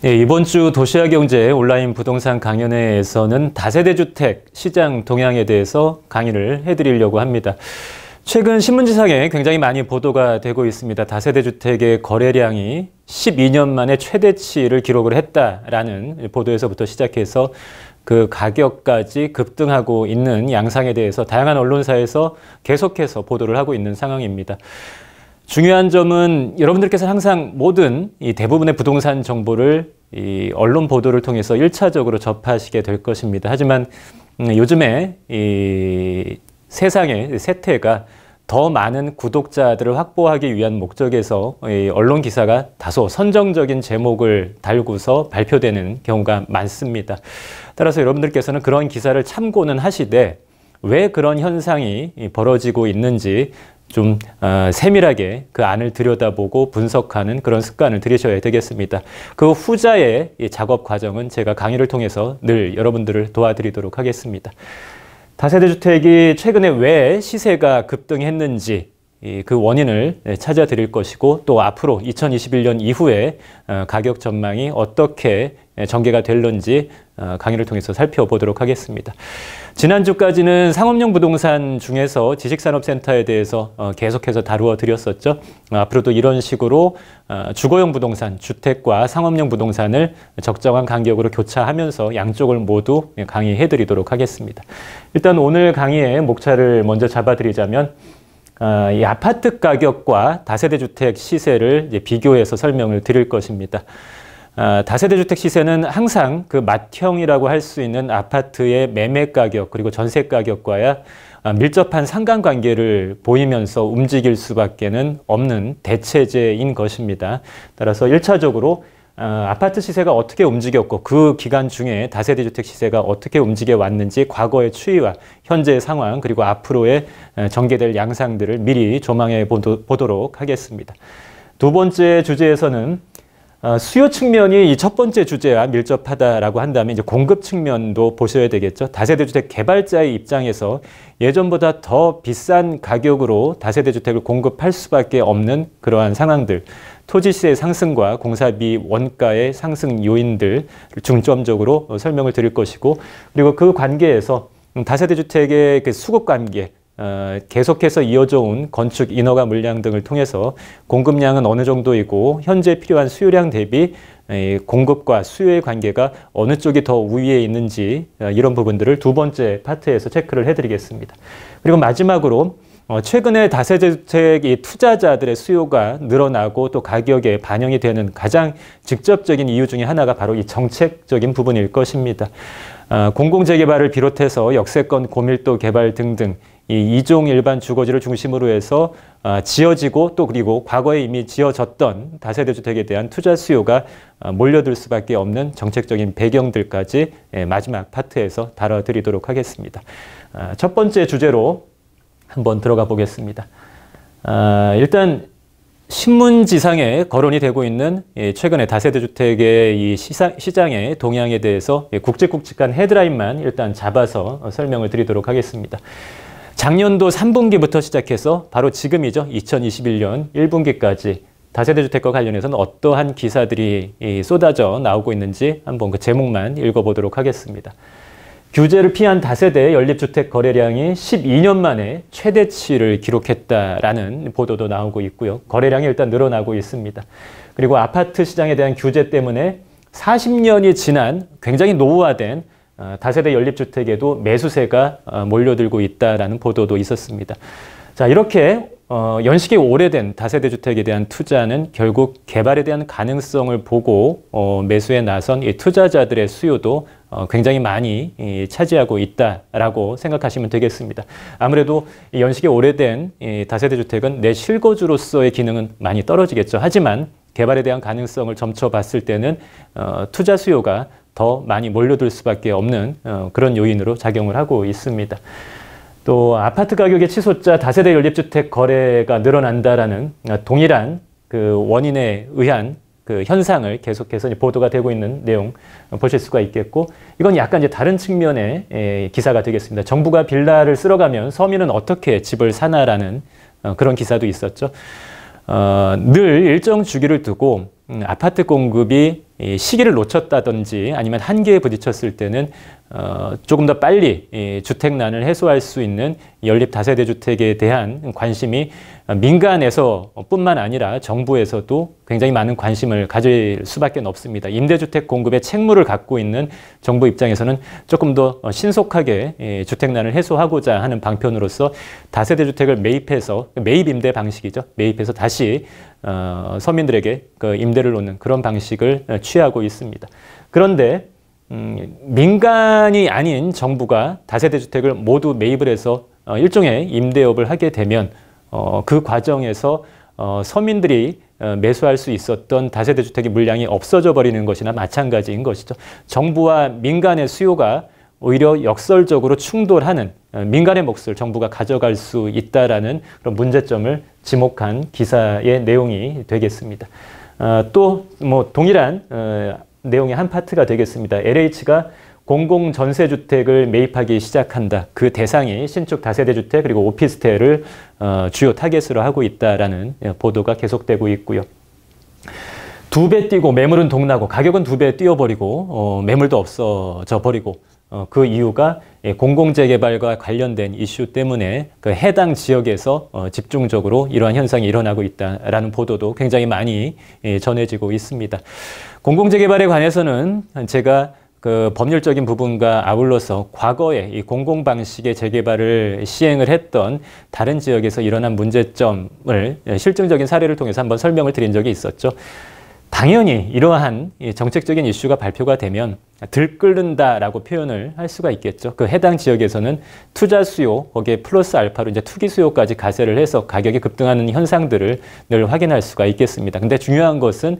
네, 이번 주 도시와 경제 온라인 부동산 강연회에서는 다세대 주택 시장 동향에 대해서 강의를 해드리려고 합니다. 최근 신문지상에 굉장히 많이 보도가 되고 있습니다. 다세대 주택의 거래량이 12년 만에 최대치를 기록을 했다라는 보도에서부터 시작해서 그 가격까지 급등하고 있는 양상에 대해서 다양한 언론사에서 계속해서 보도를 하고 있는 상황입니다. 중요한 점은 여러분들께서 항상 모든 이 대부분의 부동산 정보를 이 언론 보도를 통해서 1차적으로 접하시게 될 것입니다. 하지만 음, 요즘에 이 세상의 세태가 더 많은 구독자들을 확보하기 위한 목적에서 언론 기사가 다소 선정적인 제목을 달고서 발표되는 경우가 많습니다. 따라서 여러분들께서는 그런 기사를 참고는 하시되 왜 그런 현상이 벌어지고 있는지 좀 어, 세밀하게 그 안을 들여다보고 분석하는 그런 습관을 들이셔야 되겠습니다. 그 후자의 작업 과정은 제가 강의를 통해서 늘 여러분들을 도와드리도록 하겠습니다. 다세대 주택이 최근에 왜 시세가 급등했는지 그 원인을 네, 찾아 드릴 것이고 또 앞으로 2021년 이후에 어, 가격 전망이 어떻게 네, 전개가 될는지 어, 강의를 통해서 살펴보도록 하겠습니다. 지난주까지는 상업용 부동산 중에서 지식산업센터에 대해서 어, 계속해서 다루어 드렸었죠. 어, 앞으로도 이런 식으로 주거용 부동산, 주택과 상업용 부동산을 적정한 간격으로 교차하면서 양쪽을 모두 강의해 드리도록 하겠습니다. 일단 오늘 강의의 목차를 먼저 잡아드리자면 이 아파트 가격과 다세대 주택 시세를 비교해서 설명을 드릴 것입니다. 아, 다세대 주택 시세는 항상 그 맏형이라고 할 수 있는 아파트의 매매 가격 그리고 전세 가격과야 아, 밀접한 상관관계를 보이면서 움직일 수밖에는 없는 대체제인 것입니다. 따라서 1차적으로 아, 아파트 시세가 어떻게 움직였고 그 기간 중에 다세대 주택 시세가 어떻게 움직여 왔는지 과거의 추이와 현재의 상황 그리고 앞으로의 전개될 양상들을 미리 조망해 보도록 하겠습니다. 두 번째 주제에서는 아, 수요 측면이 이 첫 번째 주제와 밀접하다라고 한다면 이제 공급 측면도 보셔야 되겠죠. 다세대 주택 개발자의 입장에서 예전보다 더 비싼 가격으로 다세대 주택을 공급할 수밖에 없는 그러한 상황들, 토지시의 상승과 공사비 원가의 상승 요인들 중점적으로 어, 설명을 드릴 것이고, 그리고 그 관계에서 음, 다세대 주택의 그 수급 관계, 어, 계속해서 이어져 온 건축 인허가 물량 등을 통해서 공급량은 어느 정도이고 현재 필요한 수요량 대비 공급과 수요의 관계가 어느 쪽이 더 우위에 있는지 어, 이런 부분들을 두 번째 파트에서 체크를 해드리겠습니다. 그리고 마지막으로 어, 최근에 다세대주택 투자자들의 수요가 늘어나고 또 가격에 반영이 되는 가장 직접적인 이유 중의 하나가 바로 이 정책적인 부분일 것입니다. 공공재개발을 비롯해서 역세권 고밀도 개발 등등 이 이종 일반 주거지를 중심으로 해서 아, 지어지고 또 그리고 과거에 이미 지어졌던 다세대 주택에 대한 투자 수요가 아, 몰려들 수밖에 없는 정책적인 배경들까지 예, 마지막 파트에서 다뤄드리도록 하겠습니다. 아, 첫 번째 주제로 한번 들어가 보겠습니다. 일단 신문지상에 거론이 되고 있는 예, 최근에 다세대 주택의 이 시장의 동향에 대해서 국직국직한 예, 헤드라인만 일단 잡아서 어, 설명을 드리도록 하겠습니다. 작년도 3분기부터 시작해서 바로 지금이죠. 2021년 1분기까지 다세대 주택과 관련해서는 어떠한 기사들이 쏟아져 나오고 있는지 한번 그 제목만 읽어보도록 하겠습니다. 규제를 피한 다세대 연립주택 거래량이 12년 만에 최대치를 기록했다라는 보도도 나오고 있고요. 거래량이 일단 늘어나고 있습니다. 그리고 아파트 시장에 대한 규제 때문에 40년이 지난 굉장히 노후화된 어, 다세대 연립주택에도 매수세가 어, 몰려들고 있다라는 보도도 있었습니다. 자 이렇게 어, 연식이 오래된 다세대 주택에 대한 투자는 결국 개발에 대한 가능성을 보고 어, 매수에 나선 투자자들의 수요도 어, 굉장히 많이 이, 차지하고 있다라고 생각하시면 되겠습니다. 아무래도 이 연식이 오래된 이 다세대 주택은 내 실거주로서의 기능은 많이 떨어지겠죠. 하지만 개발에 대한 가능성을 점쳐봤을 때는 어, 투자 수요가 더 많이 몰려들 수밖에 없는 어, 그런 요인으로 작용을 하고 있습니다. 또 아파트 가격의 치솟자 다세대 연립주택 거래가 늘어난다라는 어, 동일한 그 원인에 의한 그 현상을 계속해서 보도가 되고 있는 내용 보실 수가 있겠고 이건 약간 이제 다른 측면의 기사가 되겠습니다. 정부가 빌라를 쓸어가면 서민은 어떻게 집을 사나라는 어, 그런 기사도 있었죠. 어, 늘 일정 주기를 두고 음, 아파트 공급이 시기를 놓쳤다든지 아니면 한계에 부딪혔을 때는 어, 조금 더 빨리 주택난을 해소할 수 있는 연립 다세대 주택에 대한 관심이 민간에서 뿐만 아니라 정부에서도 굉장히 많은 관심을 가질 수밖에 없습니다. 임대주택 공급의 책무를 갖고 있는 정부 입장에서는 조금 더 신속하게 예, 주택난을 해소하고자 하는 방편으로서 다세대 주택을 매입해서 그 매입 임대 방식이죠. 매입해서 다시 어, 서민들에게 그 임대를 놓는 그런 방식을 어, 취하고 있습니다. 그런데 음, 민간이 아닌 정부가 다세대 주택을 모두 매입을 해서 어, 일종의 임대업을 하게 되면 어, 그 과정에서 어, 서민들이 어, 매수할 수 있었던 다세대 주택의 물량이 없어져 버리는 것이나 마찬가지인 것이죠. 정부와 민간의 수요가 오히려 역설적으로 충돌하는 어, 민간의 몫을 정부가 가져갈 수 있다라는 그런 문제점을 지목한 기사의 내용이 되겠습니다. 어, 또뭐 동일한 어, 내용의 한 파트가 되겠습니다. LH가 공공 전세 주택을 매입하기 시작한다. 그 대상이 신축 다세대 주택 그리고 오피스텔을 어, 주요 타겟으로 하고 있다라는 예, 보도가 계속되고 있고요. 두 배 뛰고 매물은 동나고 가격은 두 배 뛰어버리고 어, 매물도 없어져 버리고 어, 그 이유가 예, 공공재개발과 관련된 이슈 때문에 그 해당 지역에서 어, 집중적으로 이러한 현상이 일어나고 있다라는 보도도 굉장히 많이 예, 전해지고 있습니다. 공공재개발에 관해서는 제가 그 법률적인 부분과 아울러서 과거에 이 공공 방식의 재개발을 시행을 했던 다른 지역에서 일어난 문제점을 실증적인 사례를 통해서 한번 설명을 드린 적이 있었죠. 당연히 이러한 정책적인 이슈가 발표가 되면 들끓는다라고 표현을 할 수가 있겠죠. 그 해당 지역에서는 투자 수요, 거기에 플러스 알파로 이제 투기 수요까지 가세를 해서 가격이 급등하는 현상들을 늘 확인할 수가 있겠습니다. 근데 중요한 것은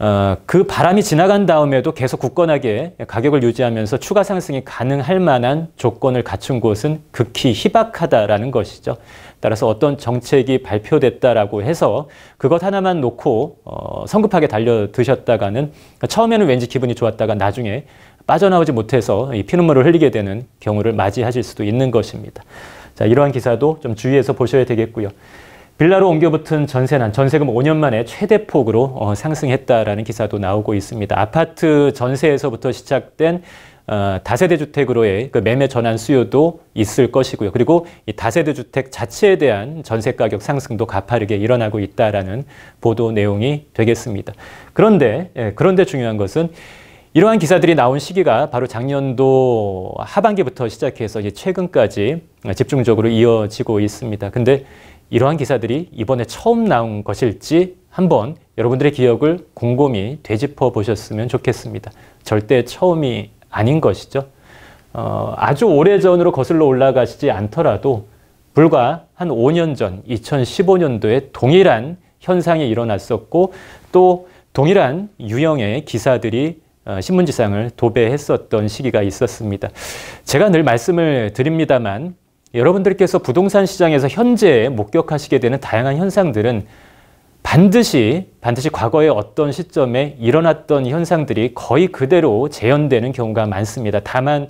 어, 그 바람이 지나간 다음에도 계속 굳건하게 가격을 유지하면서 추가 상승이 가능할 만한 조건을 갖춘 곳은 극히 희박하다라는 것이죠. 따라서 어떤 정책이 발표됐다라고 해서 그것 하나만 놓고 어, 성급하게 달려드셨다가는 처음에는 왠지 기분이 좋았다가 나중에 빠져나오지 못해서 피눈물을 흘리게 되는 경우를 맞이하실 수도 있는 것입니다. 자, 이러한 기사도 좀 주의해서 보셔야 되겠고요. 빌라로 옮겨붙은 전세난 전세금 5년 만에 최대폭으로 어, 상승했다라는 기사도 나오고 있습니다. 아파트 전세에서부터 시작된 어, 다세대 주택으로의 그 매매 전환 수요도 있을 것이고요. 그리고 이 다세대 주택 자체에 대한 전세 가격 상승도 가파르게 일어나고 있다라는 보도 내용이 되겠습니다. 그런데 예, 그런데 중요한 것은 이러한 기사들이 나온 시기가 바로 작년도 하반기부터 시작해서 이제 최근까지 집중적으로 이어지고 있습니다. 근데 이러한 기사들이 이번에 처음 나온 것일지 한번 여러분들의 기억을 곰곰이 되짚어 보셨으면 좋겠습니다. 절대 처음이 아닌 것이죠. 어, 아주 오래전으로 거슬러 올라가시지 않더라도 불과 한 5년 전 2015년도에 동일한 현상이 일어났었고 또 동일한 유형의 기사들이 어, 신문지상을 도배했었던 시기가 있었습니다. 제가 늘 말씀을 드립니다만 여러분들께서 부동산 시장에서 현재 목격하시게 되는 다양한 현상들은 반드시 반드시 과거의 어떤 시점에 일어났던 현상들이 거의 그대로 재현되는 경우가 많습니다. 다만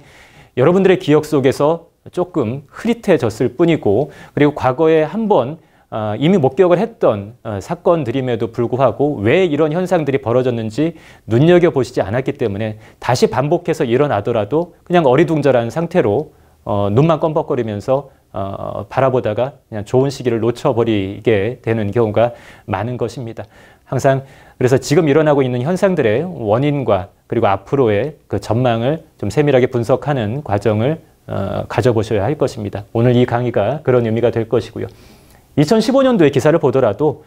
여러분들의 기억 속에서 조금 흐릿해졌을 뿐이고 그리고 과거에 한번 어, 이미 목격을 했던 어, 사건들임에도 불구하고 왜 이런 현상들이 벌어졌는지 눈여겨보시지 않았기 때문에 다시 반복해서 일어나더라도 그냥 어리둥절한 상태로 어, 눈만 껌뻑거리면서 어, 바라보다가 그냥 좋은 시기를 놓쳐버리게 되는 경우가 많은 것입니다. 항상 그래서 지금 일어나고 있는 현상들의 원인과 그리고 앞으로의 그 전망을 좀 세밀하게 분석하는 과정을 어, 가져보셔야 할 것입니다. 오늘 이 강의가 그런 의미가 될 것이고요. 2015년도의 기사를 보더라도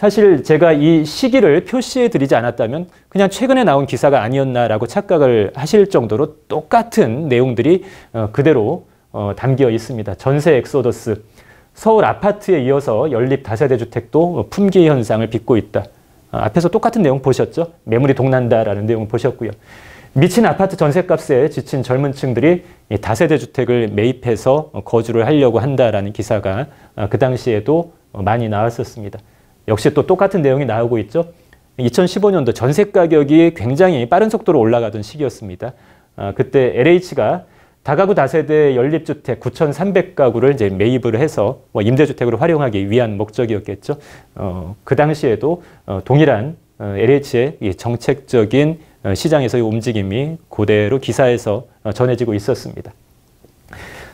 사실 제가 이 시기를 표시해 드리지 않았다면 그냥 최근에 나온 기사가 아니었나라고 착각을 하실 정도로 똑같은 내용들이 어, 그대로 어, 담겨 있습니다. 전세 엑소더스, 서울 아파트에 이어서 연립 다세대 주택도 품귀 현상을 빚고 있다. 어, 앞에서 똑같은 내용 보셨죠? 매물이 동난다라는 내용 보셨고요. 미친 아파트 전세값에 지친 젊은 층들이 다세대 주택을 매입해서 거주를 하려고 한다라는 기사가 그 당시에도 많이 나왔었습니다. 역시 또 똑같은 내용이 나오고 있죠. 2015년도 전세 가격이 굉장히 빠른 속도로 올라가던 시기였습니다. 어, 그때 LH가 다가구 다세대 연립주택 9,300가구를 이제 매입을 해서 뭐 임대주택으로 활용하기 위한 목적이었겠죠. 어, 그 당시에도 어, 동일한 어, LH의 정책적인 어, 시장에서의 움직임이 고대로 기사에서 어, 전해지고 있었습니다.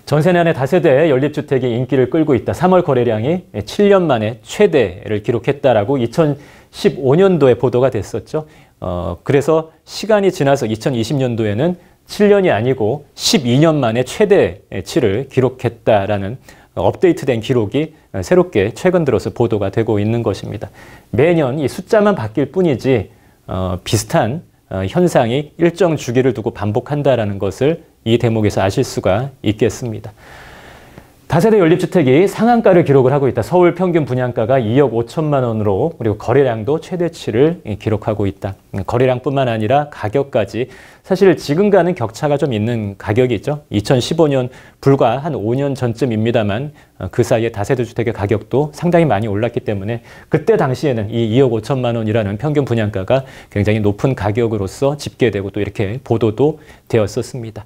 전세난의 다세대 연립주택이 인기를 끌고 있다. 3월 거래량이 7년 만에 최대를 기록했다라고 2015년도에 보도가 됐었죠. 어, 그래서 시간이 지나서 2020년도에는 7년이 아니고 12년 만에 최대치를 기록했다라는 업데이트된 기록이 새롭게 최근 들어서 보도가 되고 있는 것입니다. 매년 이 숫자만 바뀔 뿐이지 어, 비슷한 어, 현상이 일정 주기를 두고 반복한다라는 것을 이 대목에서 아실 수가 있겠습니다. 다세대 연립주택이 상한가를 기록을 하고 있다. 서울 평균 분양가가 2억 5천만 원으로 그리고 거래량도 최대치를 기록하고 있다. 음, 거래량뿐만 아니라 가격까지 사실 지금과는 격차가 좀 있는 가격이죠. 2015년 불과 한 5년 전쯤입니다만 어, 그 사이에 다세대 주택의 가격도 상당히 많이 올랐기 때문에 그때 당시에는 이 2억 5천만 원이라는 평균 분양가가 굉장히 높은 가격으로서 집계되고 또 이렇게 보도도 되었었습니다.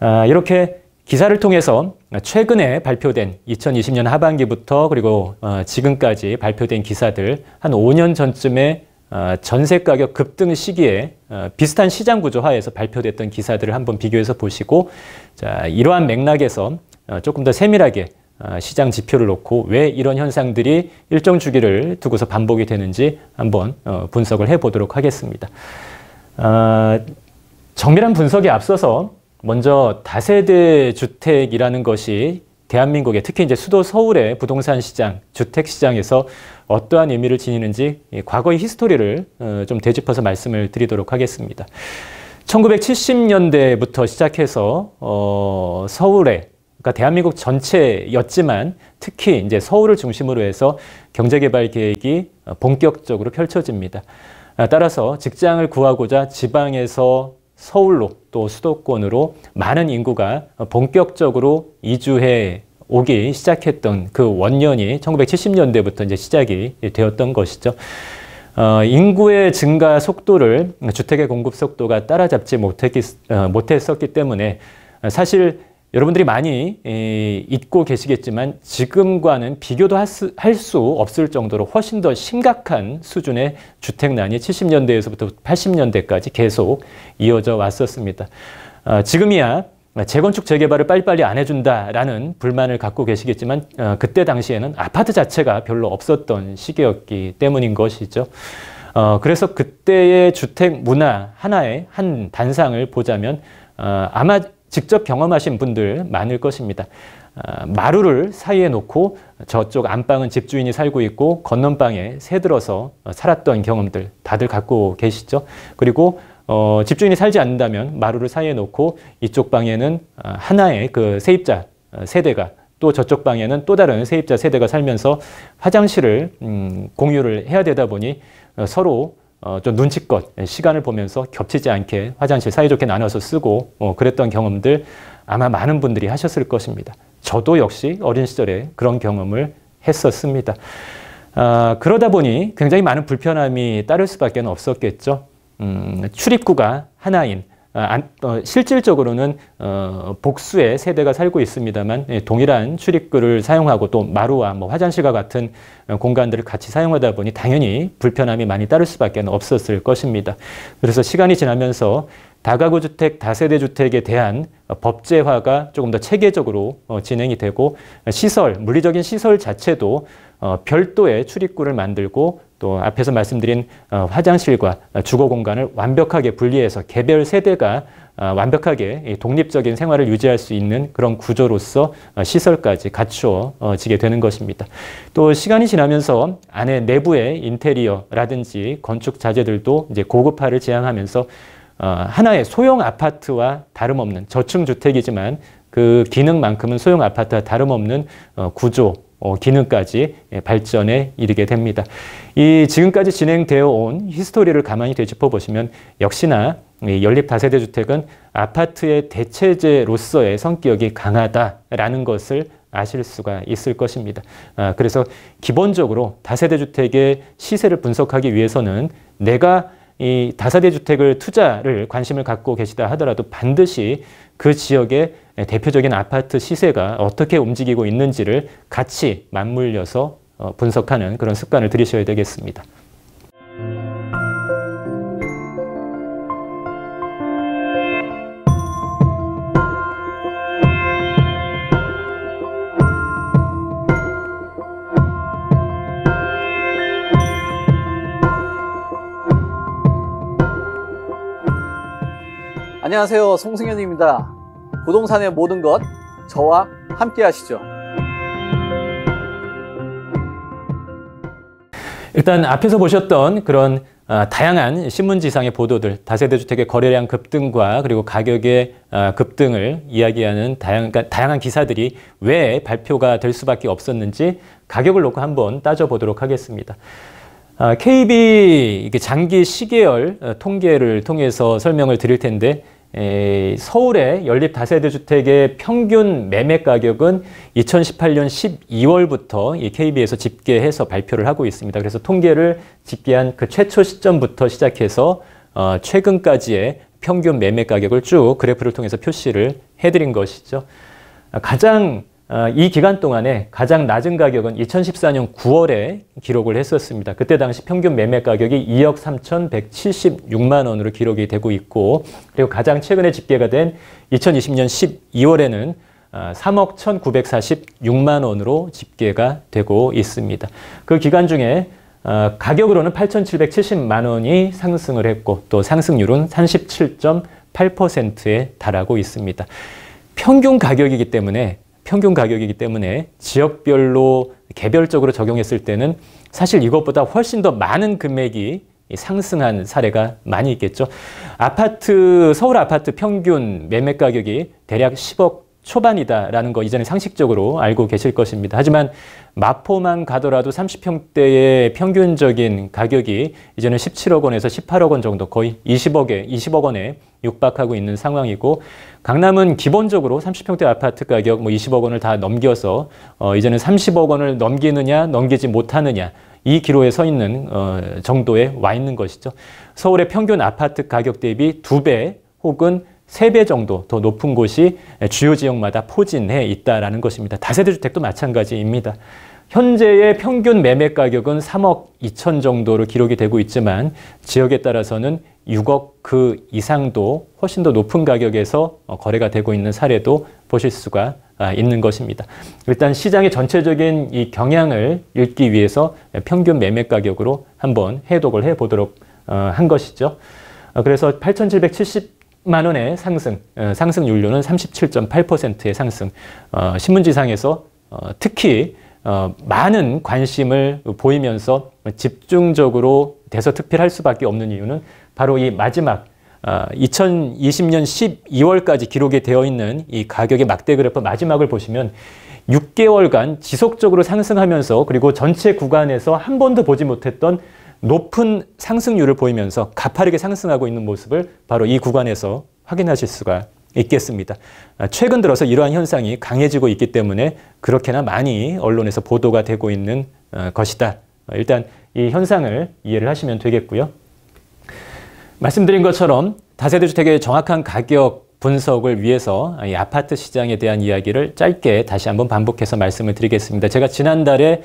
아, 이렇게 기사를 통해서 최근에 발표된 2020년 하반기부터 그리고 어, 지금까지 발표된 기사들 한 5년 전쯤에 어, 전세 가격 급등 시기에 어, 비슷한 시장 구조 하에서 발표됐던 기사들을 한번 비교해서 보시고 자, 이러한 맥락에서 조금 더 세밀하게 시장 지표를 놓고 왜 이런 현상들이 일정 주기를 두고서 반복이 되는지 한번 분석을 해보도록 하겠습니다. 정밀한 분석에 앞서서 먼저 다세대 주택이라는 것이 대한민국의 특히 이제 수도 서울의 부동산 시장, 주택 시장에서 어떠한 의미를 지니는지 과거의 히스토리를 어, 좀 되짚어서 말씀을 드리도록 하겠습니다. 1970년대부터 시작해서 어, 서울의 그러니까 대한민국 전체였지만 특히 이제 서울을 중심으로 해서 경제개발 계획이 어, 본격적으로 펼쳐집니다. 아, 따라서 직장을 구하고자 지방에서 서울로 또 수도권으로 많은 인구가 본격적으로 이주해 오기 시작했던 그 원년이 1970년대부터 이제 시작이 되었던 것이죠. 어, 인구의 증가 속도를 주택의 공급 속도가 따라잡지 못했기, 어, 못했었기 때문에 사실 여러분들이 많이 잊고 계시겠지만 지금과는 비교도 할 수 없을 정도로 훨씬 더 심각한 수준의 주택난이 70년대에서부터 80년대까지 계속 이어져 왔었습니다. 어, 지금이야 재건축 재개발을 빨리빨리 안 해준다라는 불만을 갖고 계시겠지만 어, 그때 당시에는 아파트 자체가 별로 없었던 시기였기 때문인 것이죠. 어, 그래서 그때의 주택 문화 하나의 한 단상을 보자면 아마 직접 경험하신 분들 많을 것입니다. 아, 마루를 사이에 놓고 저쪽 안방은 집주인이 살고 있고 건넌방에 새 들어서 살았던 경험들 다들 갖고 계시죠. 그리고 어, 집주인이 살지 않는다면 마루를 사이에 놓고 이쪽 방에는 아, 하나의 그 세입자 아, 세대가 또 저쪽 방에는 또 다른 세입자 세대가 살면서 화장실을 음, 공유를 해야 되다 보니 어, 서로 어, 좀 눈치껏 시간을 보면서 겹치지 않게 화장실 사이좋게 나눠서 쓰고 어, 그랬던 경험들 아마 많은 분들이 하셨을 것입니다. 저도 역시 어린 시절에 그런 경험을 했었습니다. 아, 그러다 보니 굉장히 많은 불편함이 따를 수밖에 없었겠죠. 음, 출입구가 하나인 어, 어, 실질적으로는 어, 복수의 세대가 살고 있습니다만 예, 동일한 출입구를 사용하고 또 마루와 뭐 화장실과 같은 공간들을 같이 사용하다 보니 당연히 불편함이 많이 따를 수밖에 없었을 것입니다. 그래서 시간이 지나면서 다가구 주택, 다세대 주택에 대한 법제화가 조금 더 체계적으로 진행이 되고 시설, 물리적인 시설 자체도 별도의 출입구를 만들고 또 앞에서 말씀드린 어, 화장실과 주거 공간을 완벽하게 분리해서 개별 세대가 어, 완벽하게 독립적인 생활을 유지할 수 있는 그런 구조로서 어, 시설까지 갖추어지게 되는 것입니다. 또 시간이 지나면서 안에 내부의 인테리어라든지 건축 자재들도 이제 고급화를 지향하면서 하나의 소형 아파트와 다름없는 저층 주택이지만 그 기능만큼은 소형 아파트와 다름없는 구조 어, 기능까지 예, 발전에 이르게 됩니다. 이 지금까지 진행되어 온 히스토리를 가만히 되짚어 보시면 역시나 연립 다세대 주택은 아파트의 대체제로서의 성격이 강하다라는 것을 아실 수가 있을 것입니다. 아, 그래서 기본적으로 다세대 주택의 시세를 분석하기 위해서는 내가 이 다세대 주택을 투자를 관심을 갖고 계시다 하더라도 반드시 그 지역의 대표적인 아파트 시세가 어떻게 움직이고 있는지를 같이 맞물려서 어, 분석하는 그런 습관을 들이셔야 되겠습니다. 안녕하세요 송승현입니다 부동산의 모든 것 저와 함께 하시죠 일단 앞에서 보셨던 그런 아, 다양한 신문지상의 보도들 다세대 주택의 거래량 급등과 그리고 가격의 아, 급등을 이야기하는 그러니까 다양한, 기사들이 왜 발표가 될 수밖에 없었는지 가격을 놓고 한번 따져보도록 하겠습니다 KB 아, 장기 시계열 어, 통계를 통해서 설명을 드릴 텐데 서울의 연립 다세대 주택의 평균 매매 가격은 2018년 12월부터 이 KB에서 집계해서 발표를 하고 있습니다. 그래서 통계를 집계한 그 최초 시점부터 시작해서 어, 최근까지의 평균 매매 가격을 쭉 그래프를 통해서 표시를 해드린 것이죠. 가장 어, 이 기간 동안에 가장 낮은 가격은 2014년 9월에 기록을 했었습니다. 그때 당시 평균 매매 가격이 2억 3,176만 원으로 기록이 되고 있고 그리고 가장 최근에 집계가 된 2020년 12월에는 3억 1,946만 원으로 집계가 되고 있습니다. 그 기간 중에 어, 가격으로는 8,770만 원이 상승을 했고 또 상승률은 37.8%에 달하고 있습니다. 평균 가격이기 때문에 평균 가격이기 때문에 지역별로 개별적으로 적용했을 때는 사실 이것보다 훨씬 더 많은 금액이 상승한 사례가 많이 있겠죠. 아파트 서울 아파트 평균 매매 가격이 대략 10억 초반이다라는 거 이전에 상식적으로 알고 계실 것입니다. 하지만 마포만 가더라도 30평대의 평균적인 가격이 이제는 17억 원에서 18억 원 정도 거의 20억에 20억 원에 육박하고 있는 상황이고 강남은 기본적으로 30평대 아파트 가격 뭐 20억 원을 다 넘겨서 어 이제는 30억 원을 넘기느냐 넘기지 못하느냐 이 기로에 서 있는 어 정도에 와 있는 것이죠. 서울의 평균 아파트 가격 대비 두 배 혹은 세배 정도 더 높은 곳이 주요 지역마다 포진해 있다라는 것입니다. 다세대 주택도 마찬가지입니다. 현재의 평균 매매 가격은 3억 2천 정도로 기록이 되고 있지만 지역에 따라서는 6억 그 이상도 훨씬 더 높은 가격에서 거래가 되고 있는 사례도 보실 수가 아, 있는 것입니다. 일단 시장의 전체적인 이 경향을 읽기 위해서 평균 매매 가격으로 한번 해독을 해보도록 어, 한 것이죠. 어, 그래서 만 원의 상승, 어, 상승 연료는 37.8%의 상승. 어, 신문지상에서 어, 특히 어, 많은 관심을 보이면서 집중적으로 대서특필할 수밖에 없는 이유는 바로 이 마지막 2020년 어, 12월까지 기록이 되어 있는 이 가격의 막대 그래프 마지막을 보시면 6개월간 지속적으로 상승하면서 그리고 전체 구간에서 한 번도 보지 못했던 높은 상승률을 보이면서 가파르게 상승하고 있는 모습을 바로 이 구간에서 확인하실 수가 있겠습니다. 아, 최근 들어서 이러한 현상이 강해지고 있기 때문에 그렇게나 많이 언론에서 보도가 되고 있는 어, 것이다. 어, 일단 이 현상을 이해를 하시면 되겠고요. 말씀드린 것처럼 다세대 주택의 정확한 가격 분석을 위해서 이 아파트 시장에 대한 이야기를 짧게 다시 한번 반복해서 말씀을 드리겠습니다. 제가 지난달에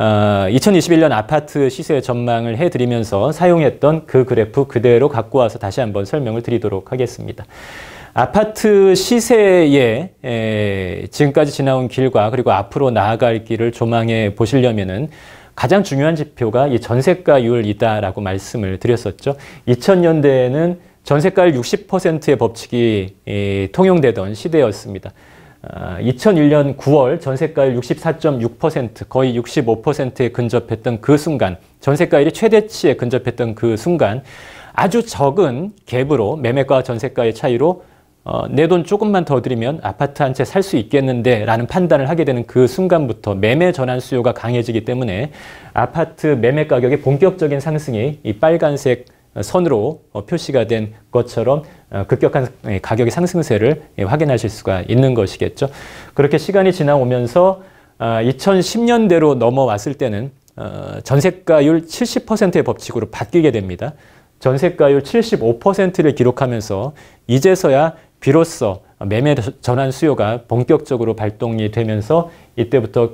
어, 2021년 아파트 시세 전망을 해드리면서 사용했던 그 그래프 그대로 갖고 와서 다시 한번 설명을 드리도록 하겠습니다. 아파트 시세의 에, 지금까지 지나온 길과 그리고 앞으로 나아갈 길을 조망해 보시려면은 가장 중요한 지표가 이 전세가율이다라고 말씀을 드렸었죠. 2000년대에는 전세가율 60%의 법칙이 통용되던 시대였습니다. 2001년 9월 전세가율 64.6% 거의 65%에 근접했던 그 순간 전세가율이 최대치에 근접했던 그 순간 아주 적은 갭으로 매매가 전세가의 차이로 어, 내 돈 조금만 더드리면 아파트 한 채 살 수 있겠는데 라는 판단을 하게 되는 그 순간부터 매매 전환 수요가 강해지기 때문에 아파트 매매 가격의 본격적인 상승이 이 빨간색 선으로 어, 표시가 된 것처럼 어, 급격한 예, 가격의 상승세를 예, 확인하실 수가 있는 것이겠죠. 그렇게 시간이 지나오면서 2010년대로 아, 넘어왔을 때는 어, 전세가율 70%의 법칙으로 바뀌게 됩니다. 전세가율 75%를 기록하면서 이제서야 비로소 매매 전환 수요가 본격적으로 발동이 되면서 이때부터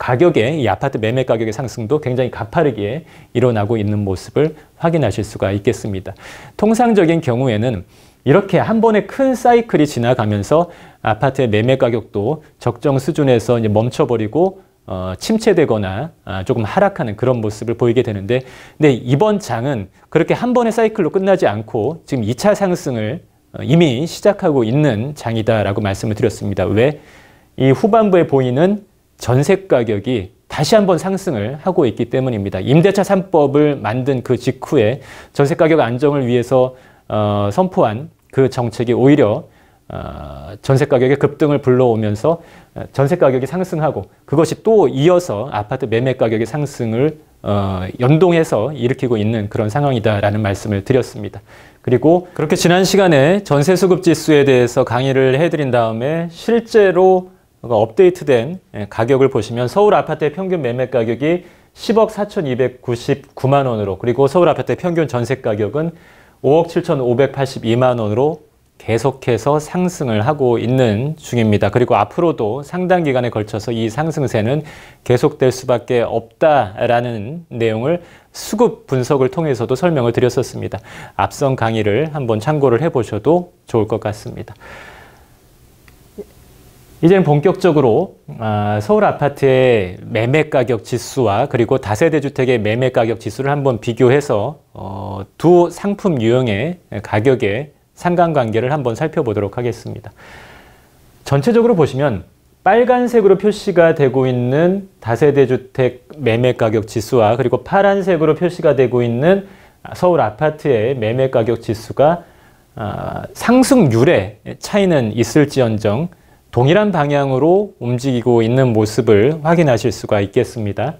가격의 이 아파트 매매 가격의 상승도 굉장히 가파르게 일어나고 있는 모습을 확인하실 수가 있겠습니다. 통상적인 경우에는 이렇게 한 번에 큰 사이클이 지나가면서 아파트의 매매 가격도 적정 수준에서 이제 멈춰버리고 어, 침체되거나 아, 조금 하락하는 그런 모습을 보이게 되는데 근데 이번 장은 그렇게 한 번의 사이클로 끝나지 않고 지금 2차 상승을 어, 이미 시작하고 있는 장이다라고 말씀을 드렸습니다. 왜? 이 후반부에 보이는 전세 가격이 다시 한번 상승을 하고 있기 때문입니다. 임대차 3법을 만든 그 직후에 전세 가격 안정을 위해서 어, 선포한 그 정책이 오히려 어, 전세 가격의 급등을 불러오면서 어, 전세 가격이 상승하고 그것이 또 이어서 아파트 매매 가격의 상승을 어, 연동해서 일으키고 있는 그런 상황이다라는 말씀을 드렸습니다. 그리고 그렇게 지난 시간에 전세 수급 지수에 대해서 강의를 해드린 다음에 실제로 그러니까 업데이트된 예, 가격을 보시면 서울 아파트의 평균 매매 가격이 10억 4,299만 원으로 그리고 서울 아파트의 평균 전세 가격은 5억 7,582만 원으로 계속해서 상승을 하고 있는 중입니다. 그리고 앞으로도 상당 기간에 걸쳐서 이 상승세는 계속될 수밖에 없다라는 내용을 수급 분석을 통해서도 설명을 드렸었습니다. 앞선 강의를 한번 참고를 해보셔도 좋을 것 같습니다. 이제는 본격적으로 아, 서울 아파트의 매매 가격 지수와 그리고 다세대 주택의 매매 가격 지수를 한번 비교해서 어, 두 상품 유형의 가격의 상관관계를 한번 살펴보도록 하겠습니다. 전체적으로 보시면 빨간색으로 표시가 되고 있는 다세대 주택 매매 가격 지수와 그리고 파란색으로 표시가 되고 있는 서울 아파트의 매매 가격 지수가 아, 상승률의 차이는 있을지언정 동일한 방향으로 움직이고 있는 모습을 확인하실 수가 있겠습니다.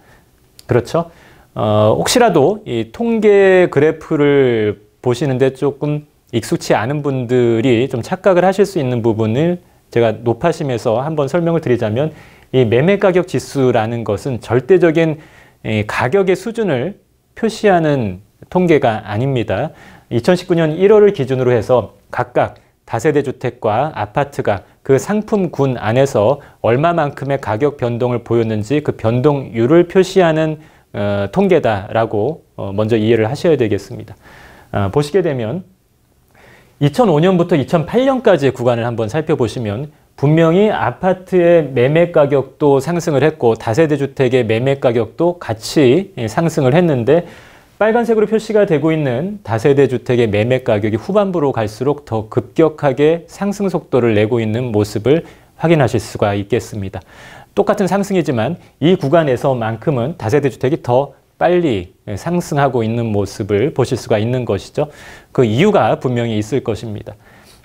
그렇죠? 어, 혹시라도 이 통계 그래프를 보시는데 조금 익숙치 않은 분들이 좀 착각을 하실 수 있는 부분을 제가 높아심에서 한번 설명을 드리자면 이 매매 가격 지수라는 것은 절대적인 예, 가격의 수준을 표시하는 통계가 아닙니다. 2019년 1월을 기준으로 해서 각각 다세대 주택과 아파트가 그 상품군 안에서 얼마만큼의 가격 변동을 보였는지 그 변동률을 표시하는 어, 통계다라고 어, 먼저 이해를 하셔야 되겠습니다. 아, 보시게 되면 2005년부터 2008년까지의 구간을 한번 살펴보시면 분명히 아파트의 매매 가격도 상승을 했고 다세대 주택의 매매 가격도 같이 예, 상승을 했는데 빨간색으로 표시가 되고 있는 다세대 주택의 매매 가격이 후반부로 갈수록 더 급격하게 상승 속도를 내고 있는 모습을 확인하실 수가 있겠습니다. 똑같은 상승이지만 이 구간에서만큼은 다세대 주택이 더 빨리 상승하고 있는 모습을 보실 수가 있는 것이죠. 그 이유가 분명히 있을 것입니다.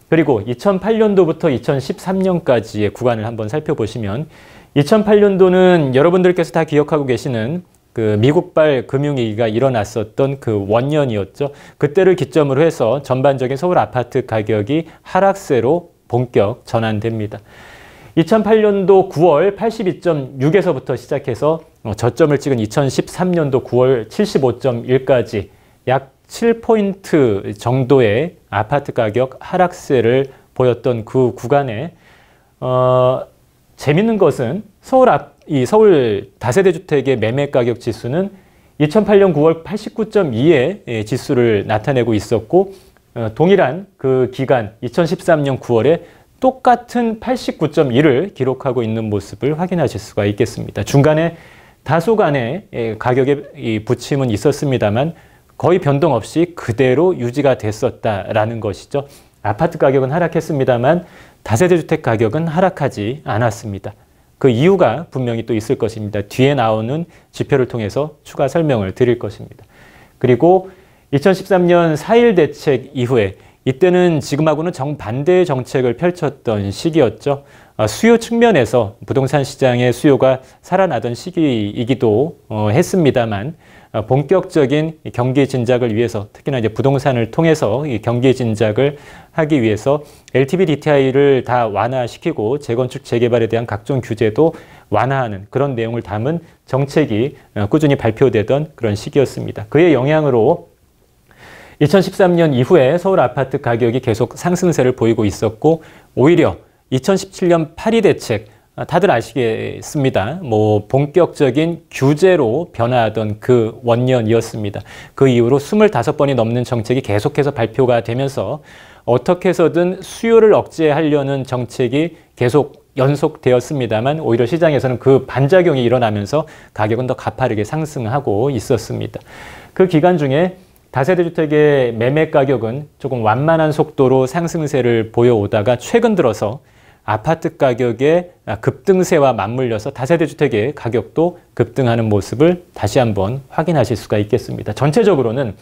그리고 2008년도부터 2013년까지의 구간을 한번 살펴보시면 2008년도는 여러분들께서 다 기억하고 계시는 그 미국발 금융위기가 일어났었던 그 원년이었죠. 그때를 기점으로 해서 전반적인 서울 아파트 가격이 하락세로 본격 전환됩니다. 2008년도 9월 82.6에서부터 시작해서 저점을 찍은 2013년도 9월 75.1까지 약 7포인트 정도의 아파트 가격 하락세를 보였던 그 구간에 어, 재밌는 것은 서울 앞이 서울 다세대 주택의 매매 가격 지수는 2008년 9월 89.2의 지수를 나타내고 있었고 어, 동일한 그 기간 2013년 9월에 똑같은 8 9 1을 기록하고 있는 모습을 확인하실 수가 있겠습니다. 중간에 다소간의 예, 가격의 부침은 있었습니다만 거의 변동 없이 그대로 유지가 됐었다라는 것이죠. 아파트 가격은 하락했습니다만 다세대 주택 가격은 하락하지 않았습니다. 그 이유가 분명히 또 있을 것입니다. 뒤에 나오는 지표를 통해서 추가 설명을 드릴 것입니다. 그리고 2013년 4.1 대책 이후에 이때는 지금하고는 정반대의 정책을 펼쳤던 시기였죠. 아, 수요 측면에서 부동산 시장의 수요가 살아나던 시기이기도 어, 했습니다만 어, 본격적인 경기 진작을 위해서 특히나 이제 부동산을 통해서 이 경기 진작을 하기 위해서 LTV DTI를 다 완화시키고 재건축 재개발에 대한 각종 규제도 완화하는 그런 내용을 담은 정책이 어, 꾸준히 발표되던 그런 시기였습니다. 그의 영향으로 2013년 이후에 서울 아파트 가격이 계속 상승세를 보이고 있었고 오히려 2017년 파리 대책 아, 다들 아시겠습니다. 뭐 본격적인 규제로 변화하던 그 원년이었습니다. 그 이후로 25번이 넘는 정책이 계속해서 발표가 되면서 어떻게 해서든 수요를 억제하려는 정책이 계속 연속되었습니다만 오히려 시장에서는 그 반작용이 일어나면서 가격은 더 가파르게 상승하고 있었습니다. 그 기간 중에 다세대 주택의 매매 가격은 조금 완만한 속도로 상승세를 보여오다가 최근 들어서 아파트 가격의 급등세와 맞물려서 다세대 주택의 가격도 급등하는 모습을 다시 한번 확인하실 수가 있겠습니다. 전체적으로는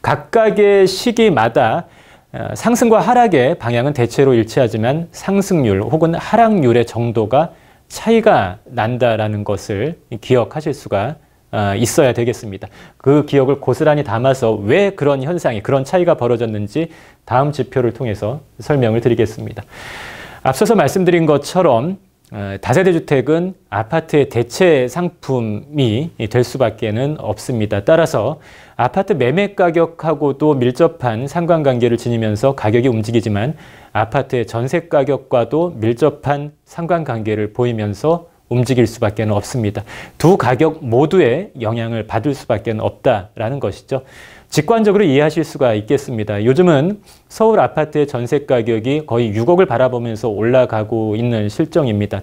각각의 시기마다 어, 상승과 하락의 방향은 대체로 일치하지만 상승률 혹은 하락률의 정도가 차이가 난다라는 것을 기억하실 수가 어, 있어야 되겠습니다. 그 기억을 고스란히 담아서 왜 그런 현상이, 그런 차이가 벌어졌는지 다음 지표를 통해서 설명을 드리겠습니다. 앞서서 말씀드린 것처럼 어, 다세대 주택은 아파트의 대체 상품이 될 수밖에는 없습니다. 따라서 아파트 매매 가격하고도 밀접한 상관관계를 지니면서 가격이 움직이지만 아파트의 전세 가격과도 밀접한 상관관계를 보이면서 움직일 수밖에 없습니다. 두 가격 모두의 영향을 받을 수밖에 없다라는 것이죠. 직관적으로 이해하실 수가 있겠습니다. 요즘은 서울 아파트의 전세 가격이 거의 6억을 바라보면서 올라가고 있는 실정입니다.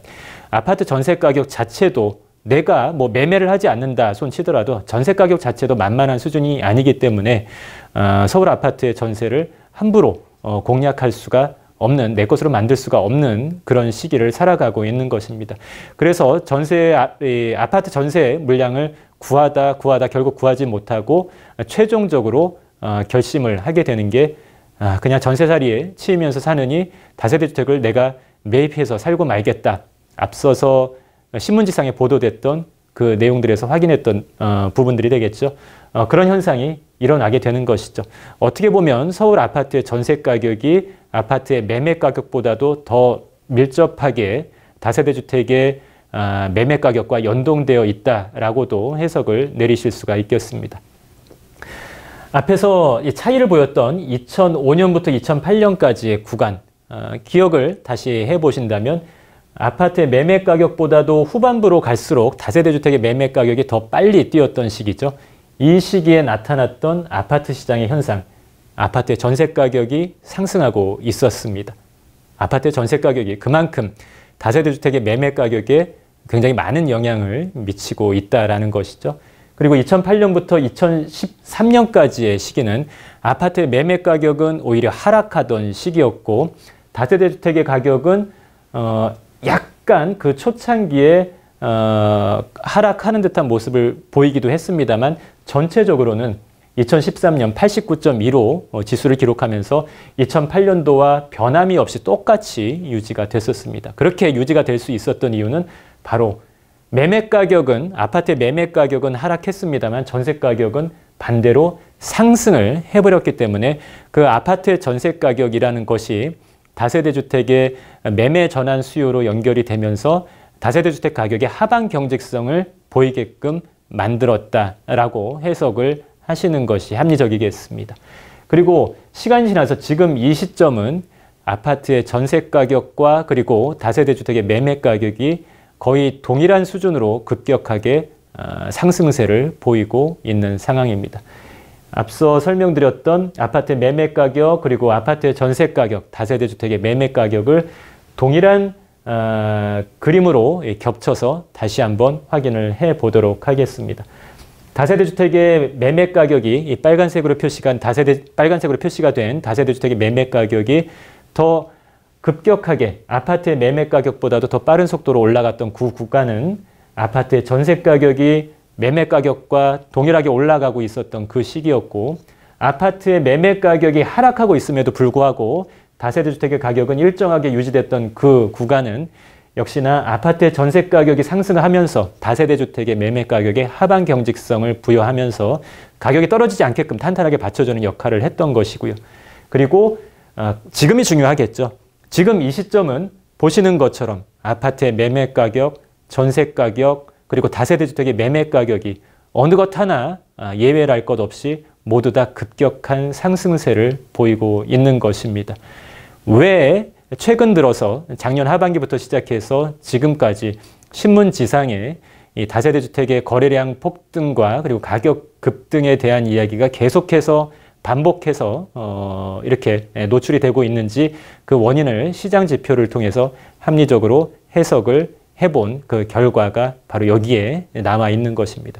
아파트 전세 가격 자체도 내가 뭐 매매를 하지 않는다 손 치더라도 전세 가격 자체도 만만한 수준이 아니기 때문에 어, 서울 아파트의 전세를 함부로 어, 공략할 수가 없는 내 것으로 만들 수가 없는 그런 시기를 살아가고 있는 것입니다. 그래서 전세 아, 아파트 전세 물량을 구하다 구하다 결국 구하지 못하고 최종적으로 어, 결심을 하게 되는 게 아, 그냥 전세자리에 치이면서 사느니 다세대주택을 내가 매입해서 살고 말겠다. 앞서서 신문지상에 보도됐던 그 내용들에서 확인했던 어, 부분들이 되겠죠. 어, 그런 현상이 일어나게 되는 것이죠. 어떻게 보면 서울 아파트의 전세 가격이 아파트의 매매 가격보다도 더 밀접하게 다세대 주택의 아, 매매 가격과 연동되어 있다라고도 해석을 내리실 수가 있겠습니다. 앞에서 차이를 보였던 2005년부터 2008년까지의 구간 어, 기억을 다시 해보신다면 아파트의 매매 가격보다도 후반부로 갈수록 다세대 주택의 매매 가격이 더 빨리 뛰었던 시기죠. 이 시기에 나타났던 아파트 시장의 현상, 아파트의 전세 가격이 상승하고 있었습니다. 아파트의 전세 가격이 그만큼 다세대 주택의 매매 가격에 굉장히 많은 영향을 미치고 있다라는 것이죠. 그리고 2008년부터 2013년까지의 시기는 아파트 매매 가격은 오히려 하락하던 시기였고 다세대 주택의 가격은 어 약간 그 초창기에 어 하락하는 듯한 모습을 보이기도 했습니다만 전체적으로는 2013년 89.2로 지수를 기록하면서 2008년도와 변함이 없이 똑같이 유지가 됐었습니다. 그렇게 유지가 될 수 있었던 이유는 바로 매매 가격은 아파트 매매 가격은 하락했습니다만 전세 가격은 반대로 상승을 해버렸기 때문에 그 아파트 의 전세 가격이라는 것이 다세대 주택의 매매 전환 수요로 연결이 되면서 다세대 주택 가격의 하방 경직성을 보이게끔 만들었다라고 해석을 하시는 것이 합리적이겠습니다. 그리고 시간이 지나서 지금 이 시점은 아파트의 전세 가격과 그리고 다세대 주택의 매매 가격이 거의 동일한 수준으로 급격하게 아, 상승세를 보이고 있는 상황입니다. 앞서 설명드렸던 아파트 매매 가격 그리고 아파트 전세 가격, 다세대 주택의 매매 가격을 동일한 어, 그림으로 겹쳐서 다시 한번 확인을 해 보도록 하겠습니다. 다세대 주택의 매매 가격이 이 빨간색으로 표시간 다세대 빨간색으로 표시가 된 다세대 주택의 매매 가격이 더 급격하게 아파트의 매매 가격보다도 더 빠른 속도로 올라갔던 그 구 국가는 아파트의 전세 가격이 매매 가격과 동일하게 올라가고 있었던 그 시기였고 아파트의 매매 가격이 하락하고 있음에도 불구하고 다세대 주택의 가격은 일정하게 유지됐던 그 구간은 역시나 아파트의 전세 가격이 상승하면서 다세대 주택의 매매 가격에 하반 경직성을 부여하면서 가격이 떨어지지 않게끔 탄탄하게 받쳐주는 역할을 했던 것이고요. 그리고 아, 지금이 중요하겠죠. 지금 이 시점은 보시는 것처럼 아파트의 매매 가격, 전세 가격, 그리고 다세대 주택의 매매 가격이 어느 것 하나 아, 예외랄 것 없이 모두 다 급격한 상승세를 보이고 있는 것입니다. 왜 최근 들어서 작년 하반기부터 시작해서 지금까지 신문 지상에 이 다세대 주택의 거래량 폭등과 그리고 가격 급등에 대한 이야기가 계속해서 반복해서 어, 이렇게 예, 노출이 되고 있는지 그 원인을 시장 지표를 통해서 합리적으로 해석을 해본 그 결과가 바로 여기에 남아 있는 것입니다.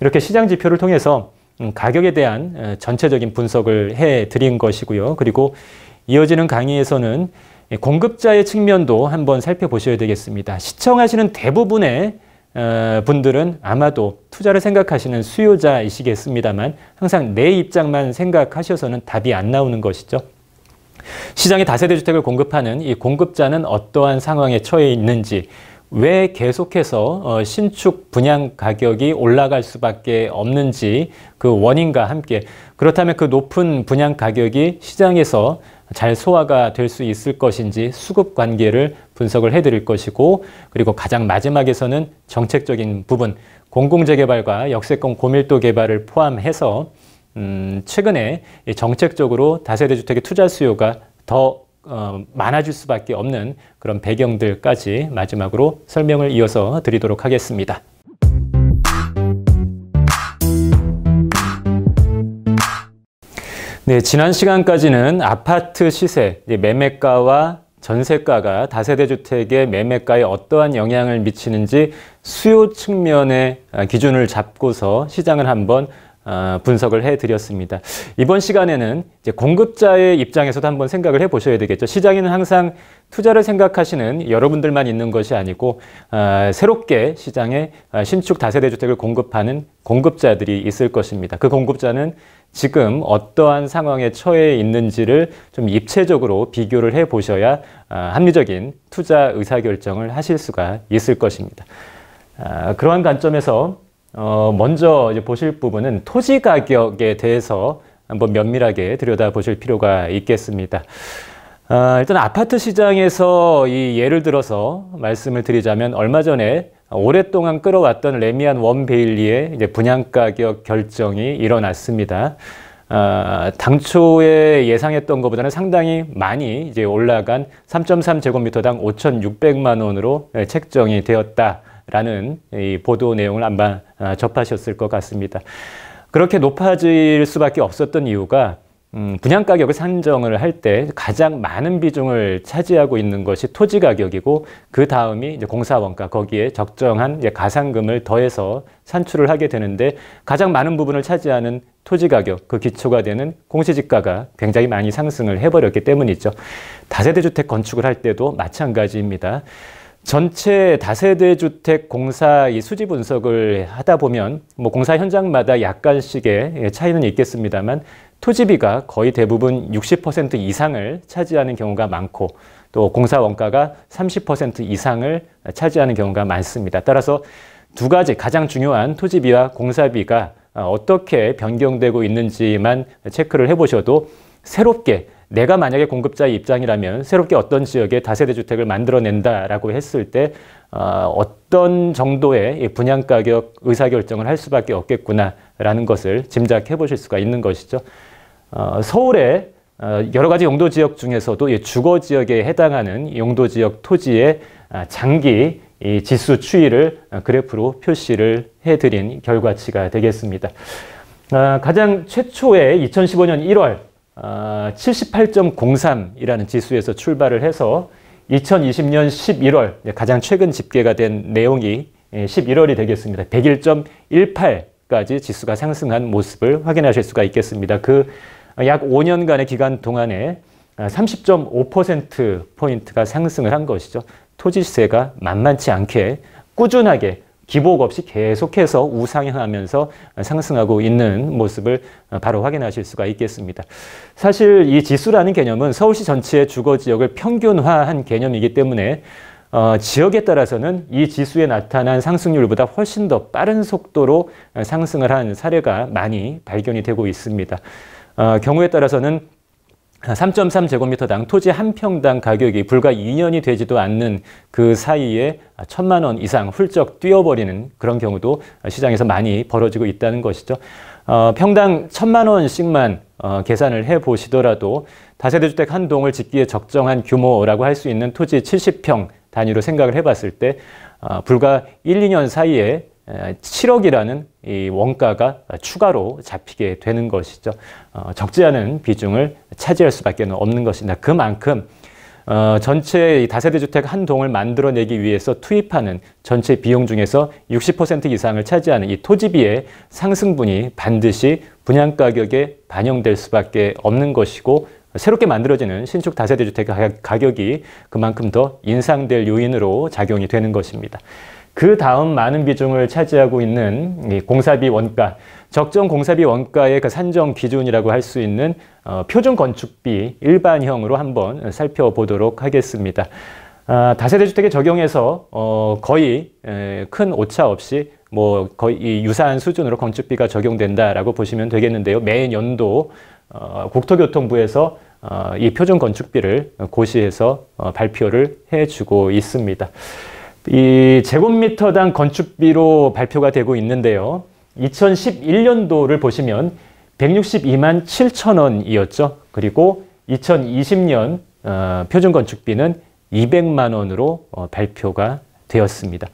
이렇게 시장 지표를 통해서 음, 가격에 대한 어, 전체적인 분석을 해 드린 것이고요. 그리고 이어지는 강의에서는 공급자의 측면도 한번 살펴보셔야 되겠습니다. 시청하시는 대부분의 어, 분들은 아마도 투자를 생각하시는 수요자이시겠습니다만 항상 내 입장만 생각하셔서는 답이 안 나오는 것이죠. 시장에 다세대 주택을 공급하는 이 공급자는 어떠한 상황에 처해 있는지 왜 계속해서 어, 신축 분양 가격이 올라갈 수밖에 없는지 그 원인과 함께 그렇다면 그 높은 분양 가격이 시장에서 잘 소화가 될 수 있을 것인지 수급 관계를 분석을 해드릴 것이고 그리고 가장 마지막에서는 정책적인 부분 공공재개발과 역세권 고밀도 개발을 포함해서 음, 최근에 정책적으로 다세대 주택의 투자 수요가 더 어, 많아질 수밖에 없는 그런 배경들까지 마지막으로 설명을 이어서 드리도록 하겠습니다. 네, 지난 시간까지는 아파트 시세, 네, 매매가와 전세가가 다세대 주택의 매매가에 어떠한 영향을 미치는지 수요 측면의 기준을 잡고서 시장을 한번 아, 분석을 해드렸습니다. 이번 시간에는 이제 공급자의 입장에서도 한번 생각을 해보셔야 되겠죠. 시장에는 항상 투자를 생각하시는 여러분들만 있는 것이 아니고 아, 새롭게 시장에 아, 신축 다세대 주택을 공급하는 공급자들이 있을 것입니다. 그 공급자는 지금 어떠한 상황에 처해 있는지를 좀 입체적으로 비교를 해보셔야 합리적인 투자 의사결정을 하실 수가 있을 것입니다. 그러한 관점에서 어, 먼저 이제 보실 부분은 토지 가격에 대해서 한번 면밀하게 들여다보실 필요가 있겠습니다. 아, 일단 아파트 시장에서 이 예를 들어서 말씀을 드리자면 얼마 전에 오랫동안 끌어왔던 레미안 원 베일리의 이제 분양 가격 결정이 일어났습니다. 아, 당초에 예상했던 것보다는 상당히 많이 이제 올라간 3.3제곱미터당 5,600만 원으로 예, 책정이 되었다. 라는이 보도 내용을 아마 아, 접하셨을 것 같습니다. 그렇게 높아질 수밖에 없었던 이유가 음, 분양 가격을 산정을 할 때 가장 많은 비중을 차지하고 있는 것이 토지 가격이고 그 다음이 이제 공사 원가 거기에 적정한 이제 가상금을 더해서 산출을 하게 되는데 가장 많은 부분을 차지하는 토지 가격 그 기초가 되는 공시지가가 굉장히 많이 상승을 해버렸기 때문이죠. 다세대 주택 건축을 할 때도 마찬가지입니다. 전체 다세대 주택 공사 이 수지 분석을 하다 보면 뭐 공사 현장마다 약간씩의 예, 차이는 있겠습니다만 토지비가 거의 대부분 60% 이상을 차지하는 경우가 많고 또 공사 원가가 30% 이상을 차지하는 경우가 많습니다. 따라서 두 가지 가장 중요한 토지비와 공사비가 어, 어떻게 변경되고 있는지만 체크를 해보셔도 새롭게 내가 만약에 공급자의 입장이라면 새롭게 어떤 지역에 다세대 주택을 만들어낸다라고 했을 때 어, 어떤 정도의 분양 가격 의사 결정을 할 수밖에 없겠구나라는 것을 짐작해 보실 수가 있는 것이죠. 어, 서울의 어, 여러 가지 용도 지역 중에서도 주거 지역에 해당하는 용도 지역 토지의 아, 장기 지수 추이를 어, 그래프로 표시를 해드린 결과치가 되겠습니다. 아, 가장 최초의 2015년 1월 78.03이라는 아, 지수에서 출발을 해서 2020년 11월 가장 최근 집계가 된 내용이 11월이 예, 되겠습니다. 101.18까지 지수가 상승한 모습을 확인하실 수가 있겠습니다. 그 약 5년간의 기간 동안에 30.5%포인트가 아, 상승을 한 것이죠. 토지세가 만만치 않게 꾸준하게 기복 없이 계속해서 우상향하면서 상승하고 있는 모습을 어, 바로 확인하실 수가 있겠습니다. 사실 이 지수라는 개념은 서울시 전체의 주거 지역을 평균화한 개념이기 때문에 어, 지역에 따라서는 이 지수에 나타난 상승률보다 훨씬 더 빠른 속도로 어, 상승을 한 사례가 많이 발견이 되고 있습니다. 어, 경우에 따라서는 3.3제곱미터당 토지 한 평당 가격이 불과 2년이 되지도 않는 그 사이에 천만 원 이상 훌쩍 뛰어버리는 그런 경우도 시장에서 많이 벌어지고 있다는 것이죠. 어, 평당 천만 원씩만 어, 계산을 해보시더라도 다세대 주택 한 동을 짓기에 적정한 규모라고 할 수 있는 토지 70평 단위로 생각을 해봤을 때 어, 불과 1, 2년 사이에 7억이라는 이 원가가 추가로 잡히게 되는 것이죠. 어, 적지 않은 비중을 차지할 수밖에 없는 것이다 그만큼 어, 전체 다세대 주택 한 동을 만들어내기 위해서 투입하는 전체 비용 중에서 60% 이상을 차지하는 이 토지비의 상승분이 반드시 분양가격에 반영될 수밖에 없는 것이고 새롭게 만들어지는 신축 다세대 주택 가격이 그만큼 더 인상될 요인으로 작용이 되는 것입니다. 그 다음 많은 비중을 차지하고 있는 이 공사비 원가, 적정 공사비 원가의 그 산정 기준이라고 할 수 있는 어, 표준 건축비 일반형으로 한번 살펴보도록 하겠습니다. 아, 다세대주택에 적용해서 어, 거의 에, 큰 오차 없이 뭐 거의 유사한 수준으로 건축비가 적용된다라고 보시면 되겠는데요. 매년도 어, 국토교통부에서 어, 이 표준 건축비를 고시해서 어, 발표를 해주고 있습니다. 이 제곱미터당 건축비로 발표가 되고 있는데요. 2011년도를 보시면 162만 7천 원이었죠. 그리고 2020년 어, 표준 건축비는 200만 원으로 어, 발표가 되었습니다.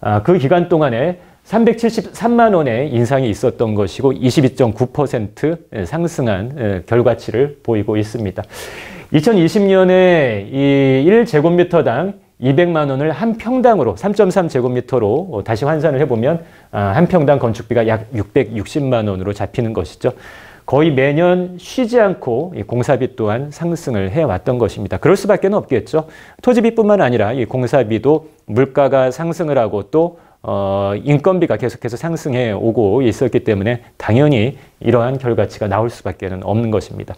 아, 그 기간 동안에 373만 원의 인상이 있었던 것이고 22.9% 상승한 결과치를 보이고 있습니다. 2020년에 이 1제곱미터당 200만 원을 한 평당으로 3.3제곱미터로 어, 다시 환산을 해보면 아, 한 평당 건축비가 약 660만 원으로 잡히는 것이죠. 거의 매년 쉬지 않고 공사비 또한 상승을 해왔던 것입니다. 그럴 수밖에 없겠죠. 토지비뿐만 아니라 이 공사비도 물가가 상승을 하고 또 어, 인건비가 계속해서 상승해 오고 있었기 때문에 당연히 이러한 결과치가 나올 수밖에 없는 것입니다.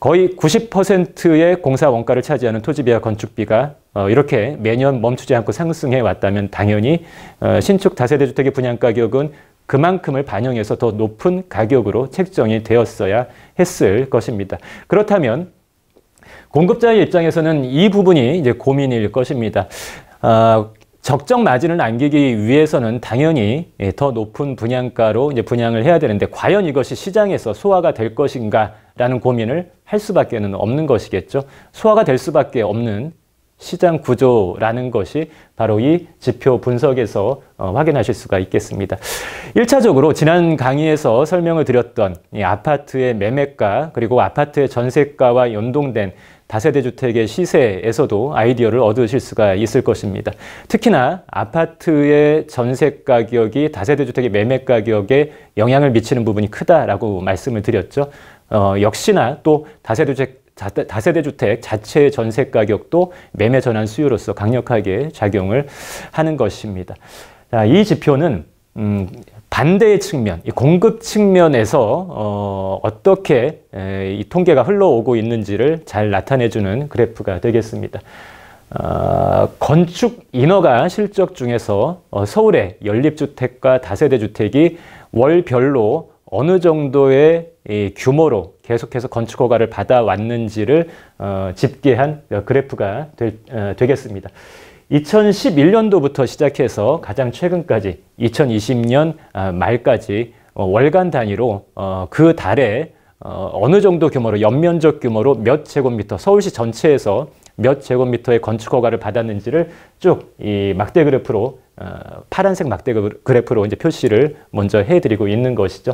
거의 90%의 공사 원가를 차지하는 토지비와 건축비가 어, 이렇게 매년 멈추지 않고 상승해 왔다면 당연히 어, 신축 다세대 주택의 분양 가격은 그만큼을 반영해서 더 높은 가격으로 책정이 되었어야 했을 것입니다. 그렇다면 공급자의 입장에서는 이 부분이 이제 고민일 것입니다. 어, 적정 마진을 남기기 위해서는 당연히 예, 더 높은 분양가로 이제 분양을 해야 되는데 과연 이것이 시장에서 소화가 될 것인가라는 고민을 할 수밖에 없는 것이겠죠. 소화가 될 수밖에 없는 시장 구조라는 것이 바로 이 지표 분석에서 어, 확인하실 수가 있겠습니다. 1차적으로 지난 강의에서 설명을 드렸던 이 아파트의 매매가 그리고 아파트의 전세가와 연동된 다세대 주택의 시세에서도 아이디어를 얻으실 수가 있을 것입니다. 특히나 아파트의 전세 가격이 다세대 주택의 매매 가격에 영향을 미치는 부분이 크다라고 말씀을 드렸죠. 어, 역시나 또 다세대 주택 다세대 주택 자체의 전세 가격도 매매 전환 수요로서 강력하게 작용을 하는 것입니다. 자, 이 지표는 음, 반대의 측면, 이 공급 측면에서 어, 어떻게 에, 이 통계가 흘러오고 있는지를 잘 나타내주는 그래프가 되겠습니다. 어, 건축 인허가 실적 중에서 어, 서울의 연립주택과 다세대 주택이 월별로 어느 정도의 규모로 계속해서 건축 허가를 받아왔는지를 어, 집계한 그래프가 되, 어, 되겠습니다. 2011년도부터 시작해서 가장 최근까지 2020년 아, 말까지 어, 월간 단위로 어, 그 달에 어, 어느 정도 규모로 연면적 규모로 몇 제곱미터 서울시 전체에서 몇 제곱미터의 건축 허가를 받았는지를 쭉 이 막대 그래프로 파란색 막대 그래프로 이제 표시를 먼저 해드리고 있는 것이죠.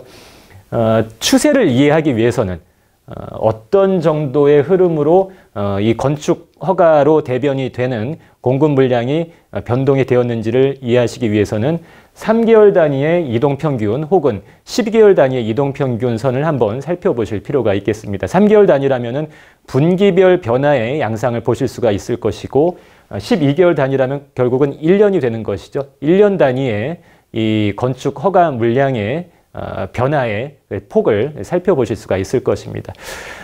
어, 추세를 이해하기 위해서는 어, 어떤 정도의 흐름으로 어, 이 건축 허가로 대변이 되는 공급 물량이 변동이 되었는지를 이해하시기 위해서는 3개월 단위의 이동평균 혹은 12개월 단위의 이동평균 선을 한번 살펴보실 필요가 있겠습니다. 3개월 단위라면 분기별 변화의 양상을 보실 수가 있을 것이고 12개월 단위라면 결국은 1년이 되는 것이죠. 1년 단위의 이 건축 허가 물량의 어, 변화의 폭을 살펴보실 수가 있을 것입니다.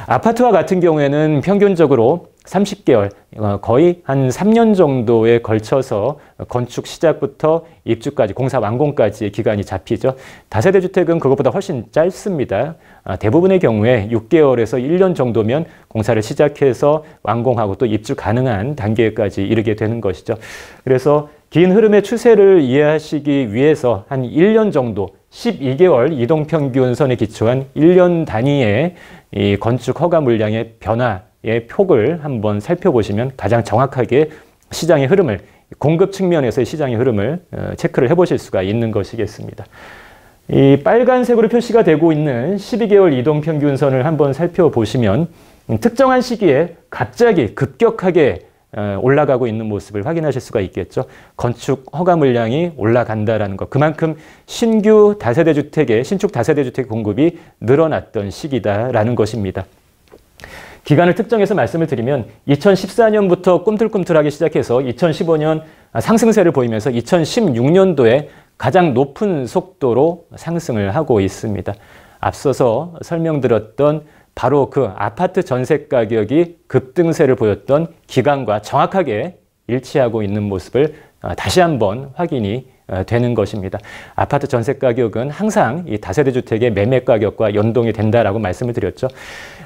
아파트와 같은 경우에는 평균적으로 30개월, 어, 거의 한 3년 정도에 걸쳐서 건축 시작부터 입주까지, 공사 완공까지의 기간이 잡히죠. 다세대 주택은 그것보다 훨씬 짧습니다. 어, 대부분의 경우에 6개월에서 1년 정도면 공사를 시작해서 완공하고 또 입주 가능한 단계까지 이르게 되는 것이죠. 그래서 긴 흐름의 추세를 이해하시기 위해서 한 1년 정도 12개월 이동평균선에 기초한 1년 단위의 이 건축 허가 물량의 변화의 폭을 한번 살펴보시면 가장 정확하게 시장의 흐름을 공급 측면에서의 시장의 흐름을 어, 체크를 해보실 수가 있는 것이겠습니다. 이 빨간색으로 표시가 되고 있는 12개월 이동평균선을 한번 살펴보시면 음, 특정한 시기에 갑자기 급격하게 올라가고 있는 모습을 확인하실 수가 있겠죠. 건축 허가 물량이 올라간다라는 것. 그만큼 신규 다세대 주택의 신축 다세대 주택 공급이 늘어났던 시기다라는 것입니다. 기간을 특정해서 말씀을 드리면 2014년부터 꿈틀꿈틀하게 시작해서 2015년 상승세를 보이면서 2016년도에 가장 높은 속도로 상승을 하고 있습니다. 앞서서 설명드렸던 바로 그 아파트 전세 가격이 급등세를 보였던 기간과 정확하게 일치하고 있는 모습을 어, 다시 한번 확인이 어, 되는 것입니다. 아파트 전세 가격은 항상 이 다세대 주택의 매매 가격과 연동이 된다라고 말씀을 드렸죠.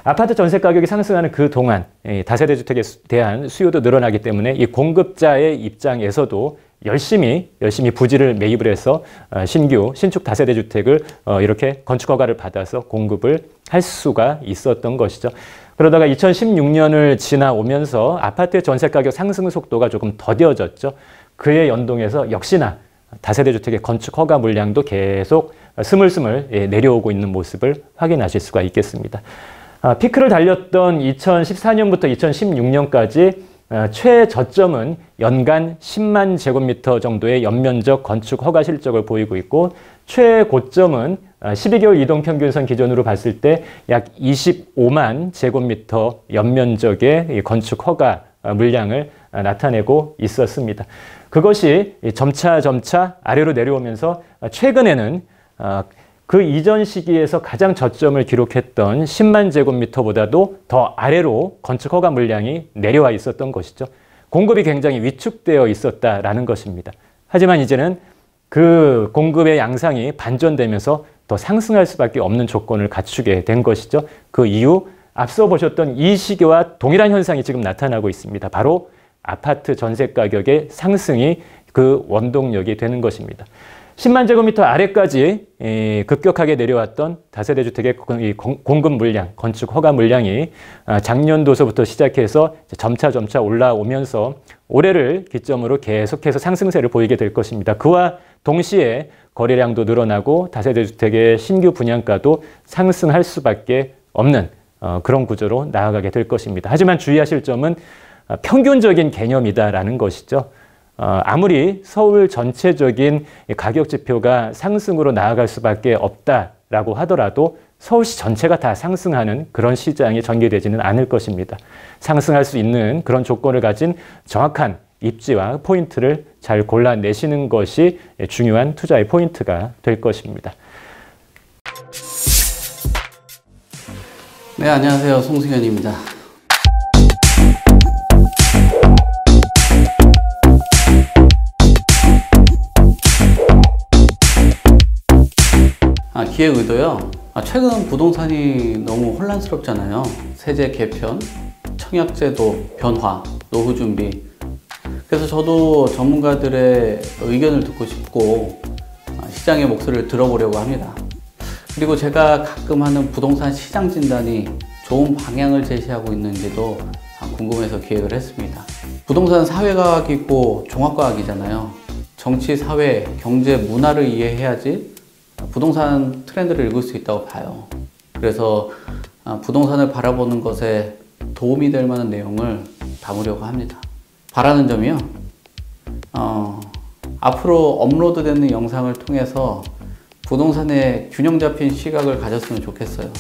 아파트 전세 가격이 상승하는 그 동안 다세대 주택에 대한 수요도 늘어나기 때문에 이 공급자의 입장에서도 열심히 열심히 부지를 매입을 해서 어, 신규 신축 다세대 주택을 어, 이렇게 건축 허가를 받아서 공급을 할 수가 있었던 것이죠. 그러다가 2016년을 지나오면서 아파트의 전세 가격 상승 속도가 조금 더뎌졌죠. 그에 연동해서 역시나 다세대 주택의 건축 허가 물량도 계속 스물스물 예, 내려오고 있는 모습을 확인하실 수가 있겠습니다. 아, 피크를 달렸던 2014년부터 2016년까지 어, 최저점은 연간 10만 제곱미터 정도의 연면적 건축 허가 실적을 보이고 있고 최고점은 12개월 어, 이동평균선 기준으로 봤을 때 약 25만 제곱미터 연면적의 건축 허가 어, 물량을 나타내고 있었습니다. 그것이 점차 점차 아래로 내려오면서 최근에는 그 이전 시기에서 가장 저점을 기록했던 10만 제곱미터보다도 더 아래로 건축 허가 물량이 내려와 있었던 것이죠. 공급이 굉장히 위축되어 있었다라는 것입니다. 하지만 이제는 그 공급의 양상이 반전되면서 더 상승할 수밖에 없는 조건을 갖추게 된 것이죠. 그이후 앞서 보셨던 이 시기와 동일한 현상이 지금 나타나고 있습니다. 바로 아파트 전세 가격의 상승이 그 원동력이 되는 것입니다. 10만 제곱미터 아래까지 예, 급격하게 내려왔던 다세대 주택의 공급 물량, 건축 허가 물량이 아, 작년도서부터 시작해서 점차 점차 올라오면서 올해를 기점으로 계속해서 상승세를 보이게 될 것입니다. 그와 동시에 거래량도 늘어나고 다세대 주택의 신규 분양가도 상승할 수밖에 없는 어, 그런 구조로 나아가게 될 것입니다. 하지만 주의하실 점은 아, 평균적인 개념이다라는 것이죠. 어, 아무리 서울 전체적인 가격 지표가 상승으로 나아갈 수밖에 없다라고 하더라도 서울시 전체가 다 상승하는 그런 시장이 전개되지는 않을 것입니다. 상승할 수 있는 그런 조건을 가진 정확한 입지와 포인트를 잘 골라내시는 것이 중요한 투자의 포인트가 될 것입니다. 네, 안녕하세요. 송승현입니다. 기획 의도요. 아, 최근 부동산이 너무 혼란스럽잖아요. 세제 개편, 청약제도 변화, 노후 준비. 그래서 저도 전문가들의 의견을 듣고 싶고 아, 시장의 목소리를 들어보려고 합니다. 그리고 제가 가끔 하는 부동산 시장 진단이 좋은 방향을 제시하고 있는지도 궁금해서 기획을 했습니다. 부동산 사회과학이고 종합과학이잖아요. 정치, 사회, 경제, 문화를 이해해야지 부동산 트렌드를 읽을 수 있다고 봐요. 그래서 아, 부동산을 바라보는 것에 도움이 될 만한 내용을 담으려고 합니다. 바라는 점이요. 어, 앞으로 업로드되는 영상을 통해서 부동산에 균형 잡힌 시각을 가졌으면 좋겠어요.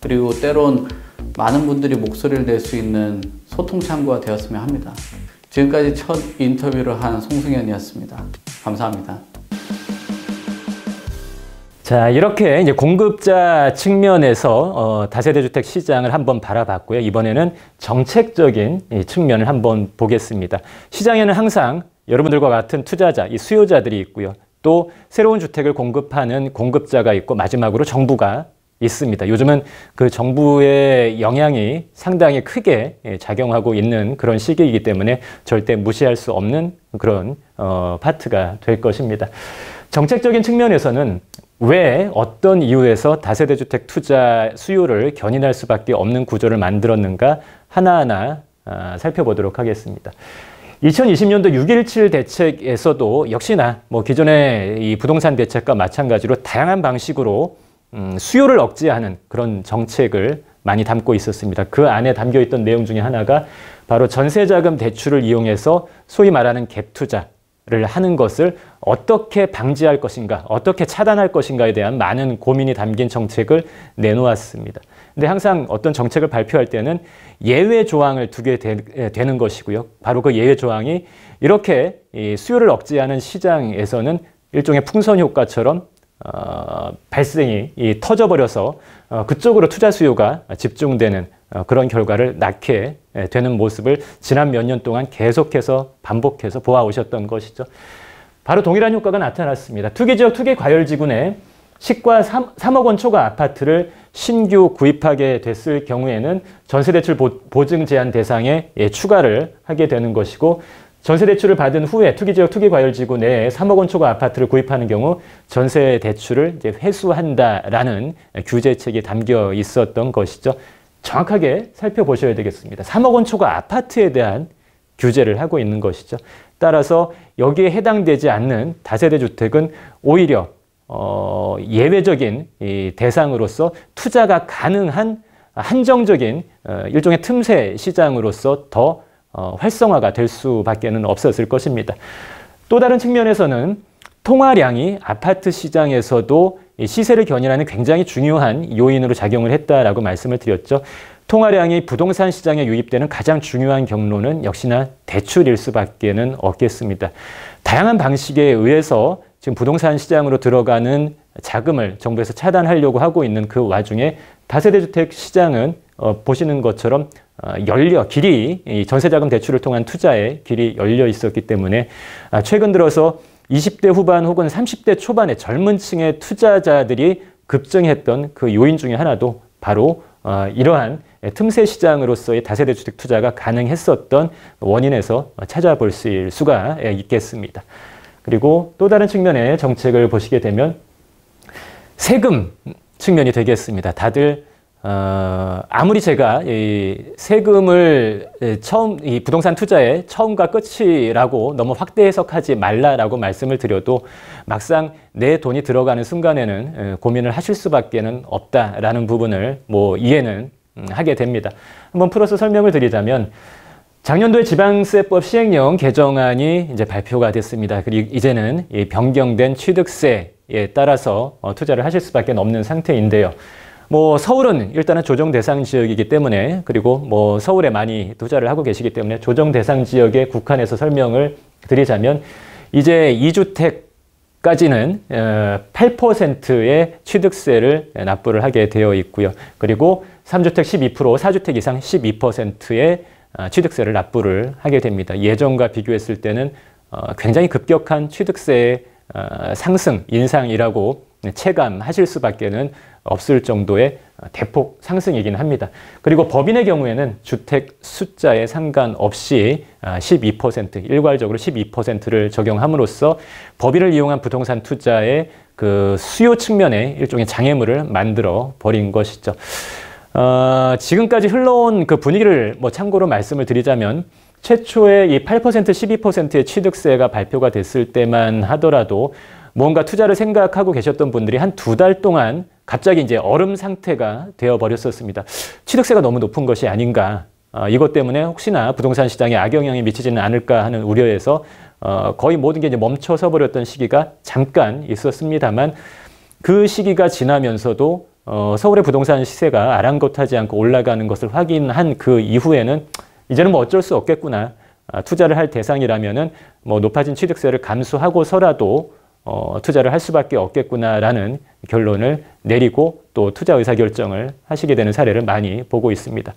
그리고 때론 많은 분들이 목소리를 낼 수 있는 소통 창구가 되었으면 합니다. 지금까지 첫 인터뷰를 한 송승현이었습니다. 감사합니다. 자, 이렇게 이제 공급자 측면에서 어, 다세대 주택 시장을 한번 바라봤고요. 이번에는 정책적인 이 측면을 한번 보겠습니다. 시장에는 항상 여러분들과 같은 투자자, 이 수요자들이 있고요. 또 새로운 주택을 공급하는 공급자가 있고 마지막으로 정부가 있습니다. 요즘은 그 정부의 영향이 상당히 크게 예, 작용하고 있는 그런 시기이기 때문에 절대 무시할 수 없는 그런 어, 파트가 될 것입니다. 정책적인 측면에서는 왜 어떤 이유에서 다세대 주택 투자 수요를 견인할 수밖에 없는 구조를 만들었는가 하나하나 아, 살펴보도록 하겠습니다. 2020년도 6.17 대책에서도 역시나 뭐 기존의 이 부동산 대책과 마찬가지로 다양한 방식으로 음, 수요를 억제하는 그런 정책을 많이 담고 있었습니다. 그 안에 담겨 있던 내용 중에 하나가 바로 전세자금 대출을 이용해서 소위 말하는 갭 투자, 를 하는 것을 어떻게 방지할 것인가, 어떻게 차단할 것인가에 대한 많은 고민이 담긴 정책을 내놓았습니다. 근데 항상 어떤 정책을 발표할 때는 예외 조항을 두게 되, 는 것이고요. 바로 그 예외 조항이 이렇게 수요를 억제하는 시장에서는 일종의 풍선 효과처럼 어, 발생이 터져버려서 어, 그쪽으로 투자 수요가 집중되는 어, 그런 결과를 낳게 예, 되는 모습을 지난 몇 년 동안 계속해서 반복해서 보아오셨던 것이죠. 바로 동일한 효과가 나타났습니다. 투기지역 투기과열지구 내 시가 3, 3억 원 초과 아파트를 신규 구입하게 됐을 경우에는 전세대출 보증 제한 대상에 예, 추가를 하게 되는 것이고 전세대출을 받은 후에 투기지역 투기과열지구 내에 3억 원 초과 아파트를 구입하는 경우 전세대출을 이제 회수한다라는 규제책이 담겨 있었던 것이죠. 정확하게 살펴보셔야 되겠습니다. 3억 원 초과 아파트에 대한 규제를 하고 있는 것이죠. 따라서 여기에 해당되지 않는 다세대 주택은 오히려 어, 예외적인 대상으로서 투자가 가능한 한정적인 어, 일종의 틈새 시장으로서 더 어, 활성화가 될 수밖에는 없었을 것입니다. 또 다른 측면에서는 통화량이 아파트 시장에서도 시세를 견인하는 굉장히 중요한 요인으로 작용을 했다라고 말씀을 드렸죠. 통화량이 부동산 시장에 유입되는 가장 중요한 경로는 역시나 대출일 수밖에는 없겠습니다. 다양한 방식에 의해서 지금 부동산 시장으로 들어가는 자금을 정부에서 차단하려고 하고 있는 그 와중에 다세대주택 시장은 어, 보시는 것처럼 어, 열려 길이 전세자금 대출을 통한 투자의 길이 열려 있었기 때문에 아, 최근 들어서 20대 후반 혹은 30대 초반의 젊은 층의 투자자들이 급증했던 그 요인 중에 하나도 바로 어, 이러한 틈새 시장으로서의 다세대 주택 투자가 가능했었던 원인에서 찾아볼 수가 예, 있겠습니다. 그리고 또 다른 측면의 정책을 보시게 되면 세금 측면이 되겠습니다. 다들 어, 아무리 제가 이 세금을 예, 처음 이 부동산 투자의 처음과 끝이라고 너무 확대 해석하지 말라라고 말씀을 드려도 막상 내 돈이 들어가는 순간에는 예, 고민을 하실 수밖에는 없다라는 부분을 뭐 이해는 음, 하게 됩니다. 한번 풀어서 설명을 드리자면 작년도에 지방세법 시행령 개정안이 이제 발표가 됐습니다. 그리고 이제는 변경된 취득세에 따라서 어, 투자를 하실 수밖에 없는 상태인데요. 뭐 서울은 일단은 조정 대상 지역이기 때문에 그리고 뭐 서울에 많이 투자를 하고 계시기 때문에 조정 대상 지역에국한해서 설명을 드리자면 이제 이주택까지는 8%의 취득세를 납부를 하게 되어 있고요. 그리고 3주택 12%, 4주택 이상 12%의 아, 취득세를 납부를 하게 됩니다. 예전과 비교했을 때는 어, 굉장히 급격한 취득세 아, 상승, 인상이라고 체감하실 수밖에는 없을 정도의 대폭 상승이긴 합니다. 그리고 법인의 경우에는 주택 숫자에 상관없이 12% 아, 일괄적으로 12%를 적용함으로써 법인을 이용한 부동산 투자의 그 수요 측면에 일종의 장애물을 만들어 버린 것이죠. 어, 지금까지 흘러온 그 분위기를 뭐 참고로 말씀을 드리자면 최초에 이8% 12%의 취득세가 발표가 됐을 때만 하더라도 뭔가 투자를 생각하고 계셨던 분들이 한 두 달 동안 갑자기 이제 얼음 상태가 되어 버렸었습니다. 취득세가 너무 높은 것이 아닌가. 어, 이것 때문에 혹시나 부동산 시장에 악영향이 미치지는 않을까 하는 우려에서 어, 거의 모든 게 이제 멈춰서 버렸던 시기가 잠깐 있었습니다만 그 시기가 지나면서도 어, 서울의 부동산 시세가 아랑곳하지 않고 올라가는 것을 확인한 그 이후에는 이제는 뭐 어쩔 수 없겠구나. 아, 투자를 할 대상이라면은 뭐 높아진 취득세를 감수하고서라도 어, 투자를 할 수밖에 없겠구나라는 결론을 내리고 또 투자 의사결정을 하시게 되는 사례를 많이 보고 있습니다.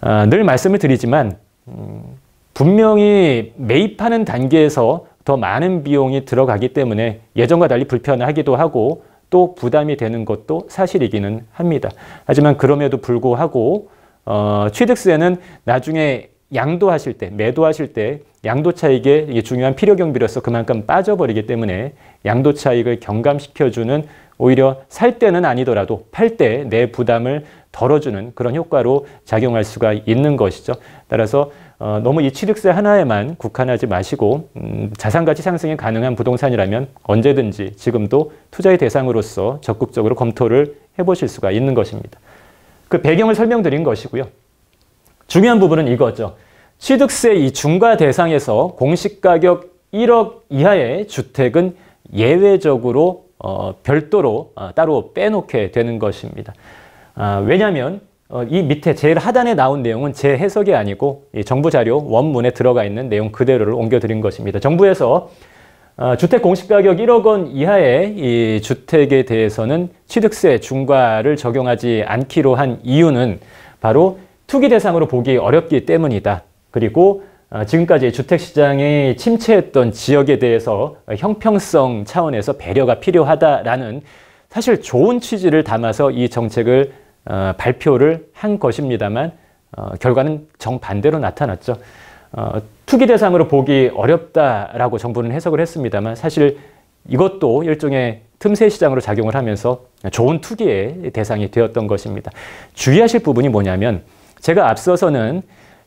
아, 늘 말씀을 드리지만 음, 분명히 매입하는 단계에서 더 많은 비용이 들어가기 때문에 예전과 달리 불편하기도 하고 또 부담이 되는 것도 사실이기는 합니다. 하지만 그럼에도 불구하고 어, 취득세는 나중에 양도하실 때, 매도하실 때 양도 차익에 이게 중요한 필요 경비로서 그만큼 빠져버리기 때문에 양도 차익을 경감시켜주는 오히려 살 때는 아니더라도 팔 때 내 부담을 덜어주는 그런 효과로 작용할 수가 있는 것이죠. 따라서 어, 너무 이 취득세 하나에만 국한하지 마시고 음, 자산가치 상승이 가능한 부동산이라면 언제든지 지금도 투자의 대상으로서 적극적으로 검토를 해보실 수가 있는 것입니다. 그 배경을 설명드린 것이고요. 중요한 부분은 이거죠. 취득세 이 중과 대상에서 공시가격 1억 이하의 주택은 예외적으로 어, 별도로 어, 따로 빼놓게 되는 것입니다. 아, 왜냐하면 어, 이 밑에 제일 하단에 나온 내용은 제 해석이 아니고 정부 자료 원문에 들어가 있는 내용 그대로를 옮겨드린 것입니다. 정부에서 어, 주택 공시가격 1억 원 이하의 이 주택에 대해서는 취득세 중과를 적용하지 않기로 한 이유는 바로 투기 대상으로 보기 어렵기 때문이다. 그리고 어, 지금까지 주택시장이 침체했던 지역에 대해서 형평성 차원에서 배려가 필요하다라는 사실 좋은 취지를 담아서 이 정책을 어, 발표를 한 것입니다만 어, 결과는 정반대로 나타났죠. 투기 대상으로 보기 어렵다라고 정부는 해석을 했습니다만 사실 이것도 일종의 틈새 시장으로 작용을 하면서 좋은 투기의 대상이 되었던 것입니다. 주의하실 부분이 뭐냐면 제가 앞서서는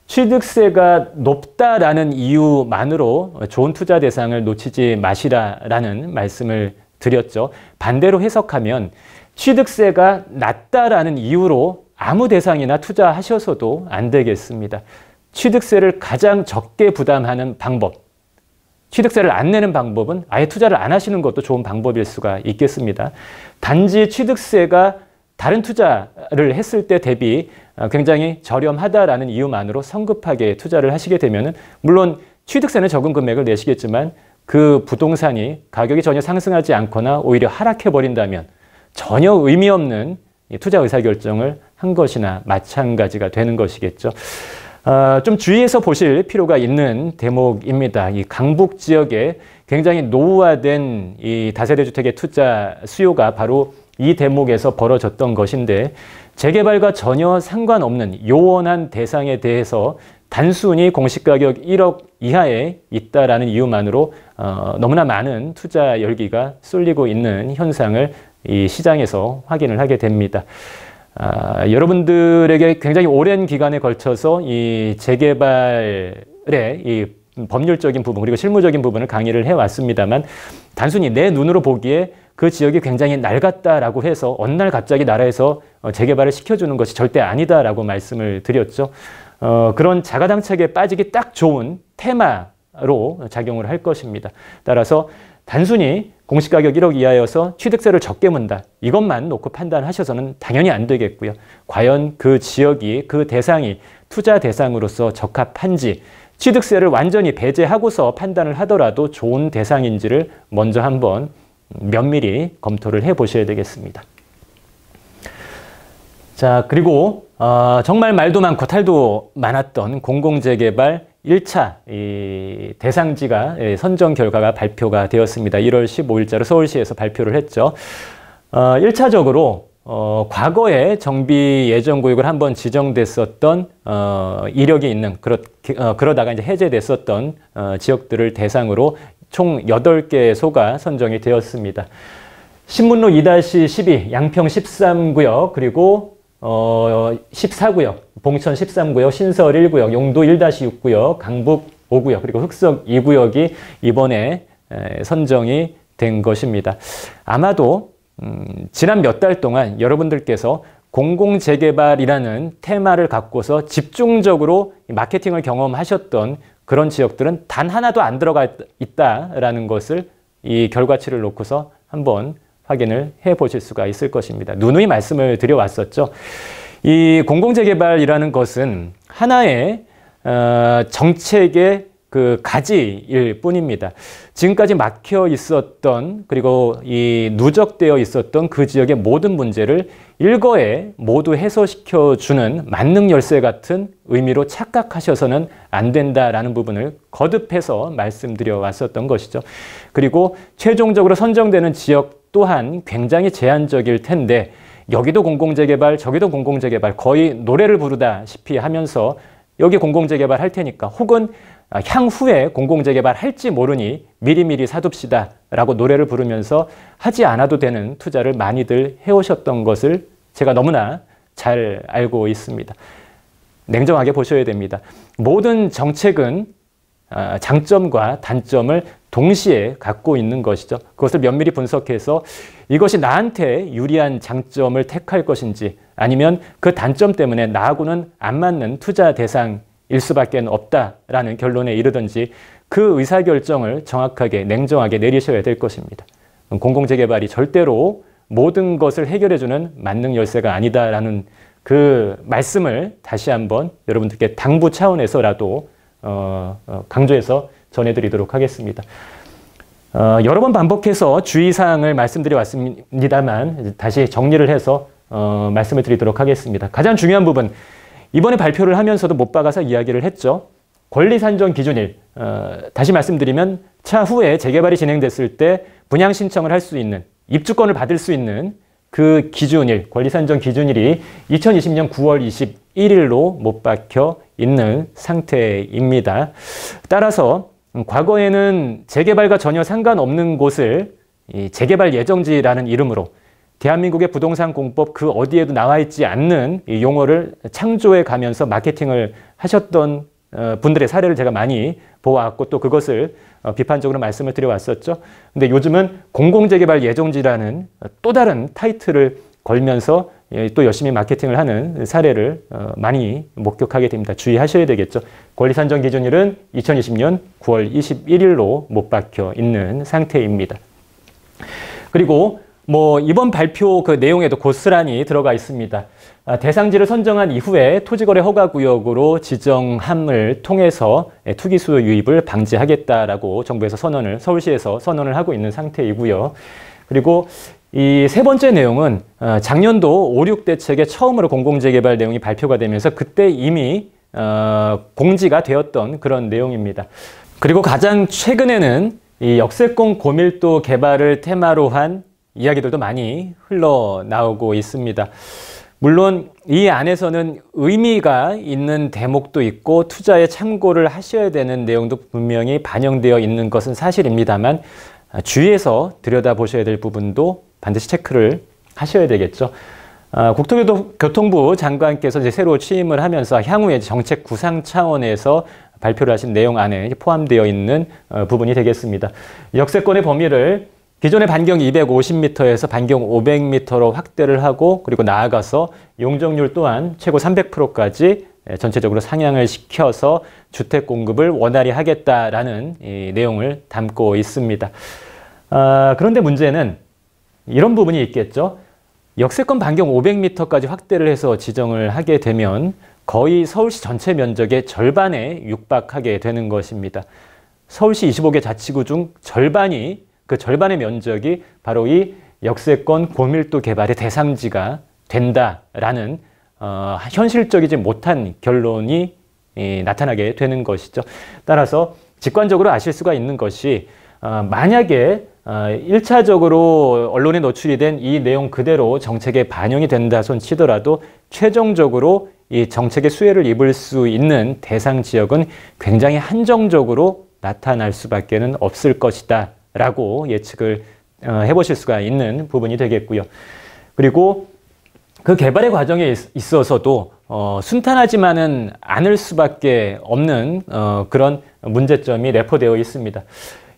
취득세가 높다라는 이유만으로 좋은 투자 대상을 놓치지 마시라라는 말씀을 드렸죠. 반대로 해석하면 취득세가 낮다라는 이유로 아무 대상이나 투자하셔서도 안 되겠습니다. 취득세를 가장 적게 부담하는 방법, 취득세를 안 내는 방법은 아예 투자를 안 하시는 것도 좋은 방법일 수가 있겠습니다. 단지 취득세가 다른 투자를 했을 때 대비 어, 굉장히 저렴하다라는 이유만으로 성급하게 투자를 하시게 되면은 물론 취득세는 적은 금액을 내시겠지만 그 부동산이 가격이 전혀 상승하지 않거나 오히려 하락해 버린다면 전혀 의미 없는 투자 의사결정을 한 것이나 마찬가지가 되는 것이겠죠. 어, 좀 주의해서 보실 필요가 있는 대목입니다. 이 강북 지역에 굉장히 노후화된 이 다세대 주택의 투자 수요가 바로 이 대목에서 벌어졌던 것인데 재개발과 전혀 상관없는 요원한 대상에 대해서 단순히 공시가격 1억 이하에 있다라는 이유만으로 어, 너무나 많은 투자 열기가 쏠리고 있는 현상을 이 시장에서 확인을 하게 됩니다. 아, 여러분들에게 굉장히 오랜 기간에 걸쳐서 이 재개발의 이 법률적인 부분 그리고 실무적인 부분을 강의를 해왔습니다만 단순히 내 눈으로 보기에 그 지역이 굉장히 낡았다라고 해서 어느 날 갑자기 나라에서 어, 재개발을 시켜주는 것이 절대 아니다라고 말씀을 드렸죠. 어, 그런 자가당착에 빠지기 딱 좋은 테마로 작용을 할 것입니다. 따라서 단순히 공시가격 1억 이하여서 취득세를 적게 문다. 이것만 놓고 판단하셔서는 당연히 안 되겠고요. 과연 그 지역이, 그 대상이 투자 대상으로서 적합한지, 취득세를 완전히 배제하고서 판단을 하더라도 좋은 대상인지를 먼저 한번 면밀히 검토를 해보셔야 되겠습니다. 자, 그리고 어, 정말 말도 많고 탈도 많았던 공공재개발 1차 대상지가 예, 선정 결과가 발표가 되었습니다. 1월 15일자로 서울시에서 발표를 했죠. 어, 1차적으로 어, 과거에 정비 예정 구역을 한번 지정됐었던 어, 이력이 있는 그렇, 어, 그러다가 이제 해제됐었던 어, 지역들을 대상으로 총 8개의 소가 선정이 되었습니다. 신문로 2-12 양평 13구역 그리고 어, 14구역 봉천 13구역 신설 1구역 용도 1-6구역 강북 5구역 그리고 흑석 2구역이 이번에 에, 선정이 된 것입니다. 아마도 음, 지난 몇 달 동안 여러분들께서 공공재개발이라는 테마를 갖고서 집중적으로 마케팅을 경험하셨던 그런 지역들은 단 하나도 안 들어가 있다라는 것을 이 결과치를 놓고서 한번 확인을 해 보실 수가 있을 것입니다. 누누이 말씀을 드려왔었죠. 이 공공재개발이라는 것은 하나의 어, 정책의 그 가지일 뿐입니다. 지금까지 막혀 있었던 그리고 이 누적되어 있었던 그 지역의 모든 문제를 일거에 모두 해소시켜 주는 만능 열쇠 같은 의미로 착각하셔서는 안 된다라는 부분을 거듭해서 말씀드려 왔었던 것이죠. 그리고 최종적으로 선정되는 지역 또한 굉장히 제한적일 텐데 여기도 공공재개발, 저기도 공공재개발 거의 노래를 부르다시피 하면서 여기 공공재개발 할 테니까 혹은 아, 향후에 공공재개발 할지 모르니 미리미리 사둡시다 라고 노래를 부르면서 하지 않아도 되는 투자를 많이들 해오셨던 것을 제가 너무나 잘 알고 있습니다. 냉정하게 보셔야 됩니다. 모든 정책은 아, 장점과 단점을 동시에 갖고 있는 것이죠. 그것을 면밀히 분석해서 이것이 나한테 유리한 장점을 택할 것인지 아니면 그 단점 때문에 나하고는 안 맞는 투자 대상 일 수밖에 없다라는 결론에 이르든지 그 의사결정을 정확하게 냉정하게 내리셔야 될 것입니다. 공공재개발이 절대로 모든 것을 해결해주는 만능 열쇠가 아니다라는 그 말씀을 다시 한번 여러분들께 당부 차원에서라도 어, 어, 강조해서 전해드리도록 하겠습니다. 어, 여러 번 반복해서 주의사항을 말씀드려 왔습니다만 다시 정리를 해서 말씀을 드리도록 하겠습니다. 가장 중요한 부분 이번에 발표를 하면서도 못 박아서 이야기를 했죠. 권리산정 기준일, 어, 다시 말씀드리면 차후에 재개발이 진행됐을 때 분양 신청을 할 수 있는, 입주권을 받을 수 있는 그 기준일, 권리산정 기준일이 2020년 9월 21일로 못 박혀 있는 상태입니다. 따라서 과거에는 재개발과 전혀 상관없는 곳을 재개발 예정지라는 이름으로 대한민국의 부동산 공법 그 어디에도 나와 있지 않는 이 용어를 창조해 가면서 마케팅을 하셨던 어, 분들의 사례를 제가 많이 보았고또 그것을 어, 비판적으로 말씀을 드려왔었죠. 근데 요즘은 공공재개발 예정지라는 어, 또 다른 타이틀을 걸면서 예, 또 열심히 마케팅을 하는 사례를 많이 목격하게 됩니다. 주의하셔야 되겠죠. 권리산정 기준일은 2020년 9월 21일로 못 박혀 있는 상태입니다. 그리고 뭐 이번 발표 그 내용에도 고스란히 들어가 있습니다. 아, 대상지를 선정한 이후에 토지거래 허가구역으로 지정함을 통해서 예, 투기수 유입을 방지하겠다라고 정부에서 선언을 서울시에서 선언을 하고 있는 상태이고요. 그리고 이 세 번째 내용은 아, 작년도 5, 6대책에 처음으로 공공재개발 내용이 발표가 되면서 그때 이미 어, 공지가 되었던 그런 내용입니다. 그리고 가장 최근에는 이 역세권 고밀도 개발을 테마로 한 이야기들도 많이 흘러나오고 있습니다. 물론 이 안에서는 의미가 있는 대목도 있고 투자에 참고를 하셔야 되는 내용도 분명히 반영되어 있는 것은 사실입니다만 아, 주위에서 들여다보셔야 될 부분도 반드시 체크를 하셔야 되겠죠. 아, 국토교통부 장관께서 이제 새로 취임을 하면서 향후에 정책 구상 차원에서 발표를 하신 내용 안에 포함되어 있는 어, 부분이 되겠습니다. 역세권의 범위를 기존의 반경 250m에서 반경 500m로 확대를 하고 그리고 나아가서 용적률 또한 최고 300%까지 예, 전체적으로 상향을 시켜서 주택 공급을 원활히 하겠다라는 내용을 담고 있습니다. 아, 그런데 문제는 이런 부분이 있겠죠. 역세권 반경 500m까지 확대를 해서 지정을 하게 되면 거의 서울시 전체 면적의 절반에 육박하게 되는 것입니다. 서울시 25개 자치구 중 절반이 그 절반의 면적이 바로 이 역세권 고밀도 개발의 대상지가 된다라는 어, 현실적이지 못한 결론이 예, 나타나게 되는 것이죠. 따라서 직관적으로 아실 수가 있는 것이 어, 만약에 어, 1차적으로 언론에 노출이 된 이 내용 그대로 정책에 반영이 된다 손 치더라도 최종적으로 이 정책의 수혜를 입을 수 있는 대상 지역은 굉장히 한정적으로 나타날 수밖에 없을 것이다 라고 예측을 어, 해보실 수가 있는 부분이 되겠고요. 그리고 그 개발의 과정에 있어서도 어, 순탄하지만은 않을 수밖에 없는 어, 그런 문제점이 내포되어 있습니다.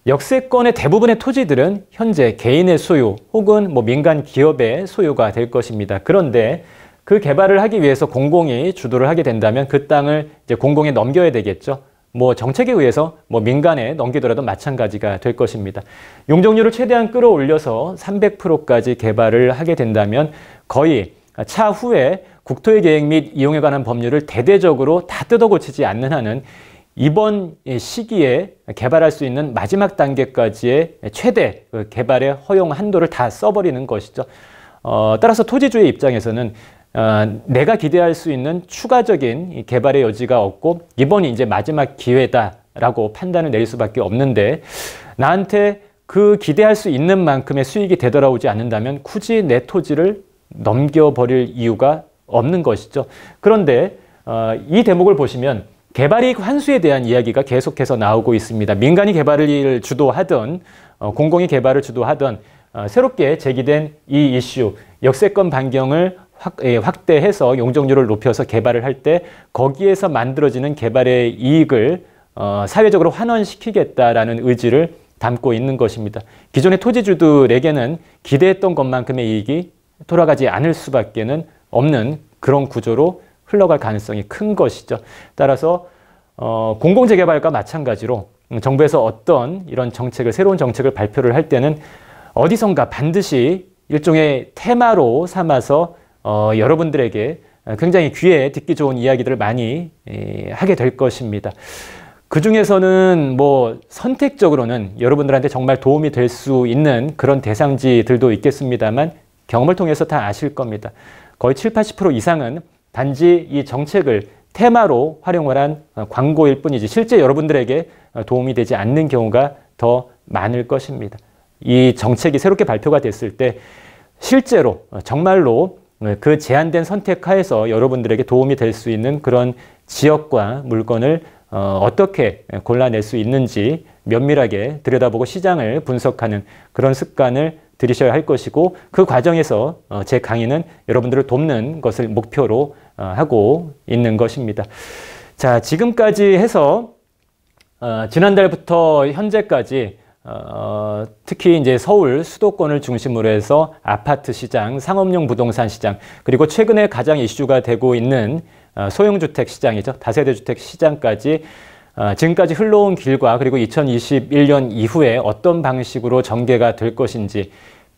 역세권의 대부분의 토지들은 현재 개인의 소유 혹은 뭐 민간 기업의 소유가 될 것입니다. 그런데 그 개발을 하기 위해서 공공이 주도를 하게 된다면 그 땅을 이제 공공에 넘겨야 되겠죠. 뭐 정책에 의해서 뭐 민간에 넘기더라도 마찬가지가 될 것입니다. 용적률을 최대한 끌어올려서 300%까지 개발을 하게 된다면 거의 차후에 국토의 계획 및 이용에 관한 법률을 대대적으로 다 뜯어고치지 않는 한은 이번 시기에 개발할 수 있는 마지막 단계까지의 최대 개발의 허용 한도를 다 써버리는 것이죠. 어, 따라서 토지주의 입장에서는 어, 내가 기대할 수 있는 추가적인 개발의 여지가 없고 이번이 이제 마지막 기회다라고 판단을 내릴 수밖에 없는데 나한테 그 기대할 수 있는 만큼의 수익이 되돌아오지 않는다면 굳이 내 토지를 넘겨버릴 이유가 없는 것이죠. 그런데 어, 이 대목을 보시면 개발이익 환수에 대한 이야기가 계속해서 나오고 있습니다. 민간이 개발을 주도하던 어, 공공이 개발을 주도하던 새롭게 제기된 이 이슈, 역세권 반경을 확, 예, 확대해서 용적률을 높여서 개발을 할 때 거기에서 만들어지는 개발의 이익을 어, 사회적으로 환원시키겠다라는 의지를 담고 있는 것입니다. 기존의 토지주들에게는 기대했던 것만큼의 이익이 돌아가지 않을 수밖에는 없는 그런 구조로 흘러갈 가능성이 큰 것이죠. 따라서 어, 공공재개발과 마찬가지로 정부에서 어떤 이런 정책을 새로운 정책을 발표를 할 때는 어디선가 반드시 일종의 테마로 삼아서 어, 여러분들에게 굉장히 귀에 듣기 좋은 이야기들을 많이 에, 예, 하게 될 것입니다. 그 중에서는 뭐 선택적으로는 여러분들한테 정말 도움이 될 수 있는 그런 대상지들도 있겠습니다만 경험을 통해서 다 아실 겁니다. 거의 7, 80% 이상은 단지 이 정책을 테마로 활용을 한 어, 광고일 뿐이지 실제 여러분들에게 어, 도움이 되지 않는 경우가 더 많을 것입니다. 이 정책이 새롭게 발표가 됐을 때 실제로 어, 정말로 네, 그 제한된 선택 하에서 여러분들에게 도움이 될 수 있는 그런 지역과 물건을 어, 어떻게 골라낼 수 있는지 면밀하게 들여다보고 시장을 분석하는 그런 습관을 들이셔야 할 것이고 그 과정에서 어, 제 강의는 여러분들을 돕는 것을 목표로 어, 하고 있는 것입니다. 자, 지금까지 해서 지난달부터 현재까지 어, 특히 이제 서울 수도권을 중심으로 해서 아파트 시장, 상업용 부동산 시장, 그리고 최근에 가장 이슈가 되고 있는 어, 소형주택 시장이죠. 다세대 주택 시장까지 어, 지금까지 흘러온 길과 그리고 2021년 이후에 어떤 방식으로 전개가 될 것인지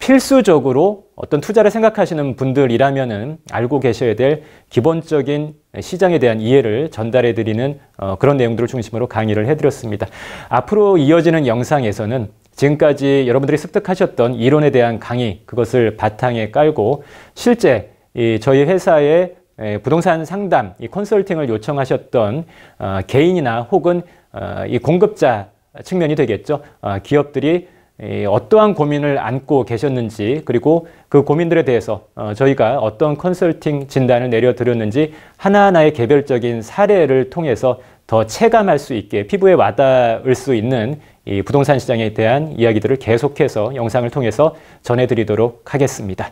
필수적으로 어떤 투자를 생각하시는 분들이라면 알고 계셔야 될 기본적인 시장에 대한 이해를 전달해 드리는 어, 그런 내용들을 중심으로 강의를 해 드렸습니다. 앞으로 이어지는 영상에서는 지금까지 여러분들이 습득하셨던 이론에 대한 강의 그것을 바탕에 깔고 실제 저희 회사의 부동산 상담, 이 컨설팅을 요청하셨던 어, 개인이나 혹은 어, 이 공급자 측면이 되겠죠. 기업들이 어떠한 고민을 안고 계셨는지 그리고 그 고민들에 대해서 어, 저희가 어떤 컨설팅 진단을 내려드렸는지 하나하나의 개별적인 사례를 통해서 더 체감할 수 있게 피부에 와닿을 수 있는 부동산 시장에 대한 이야기들을 계속해서 영상을 통해서 전해드리도록 하겠습니다.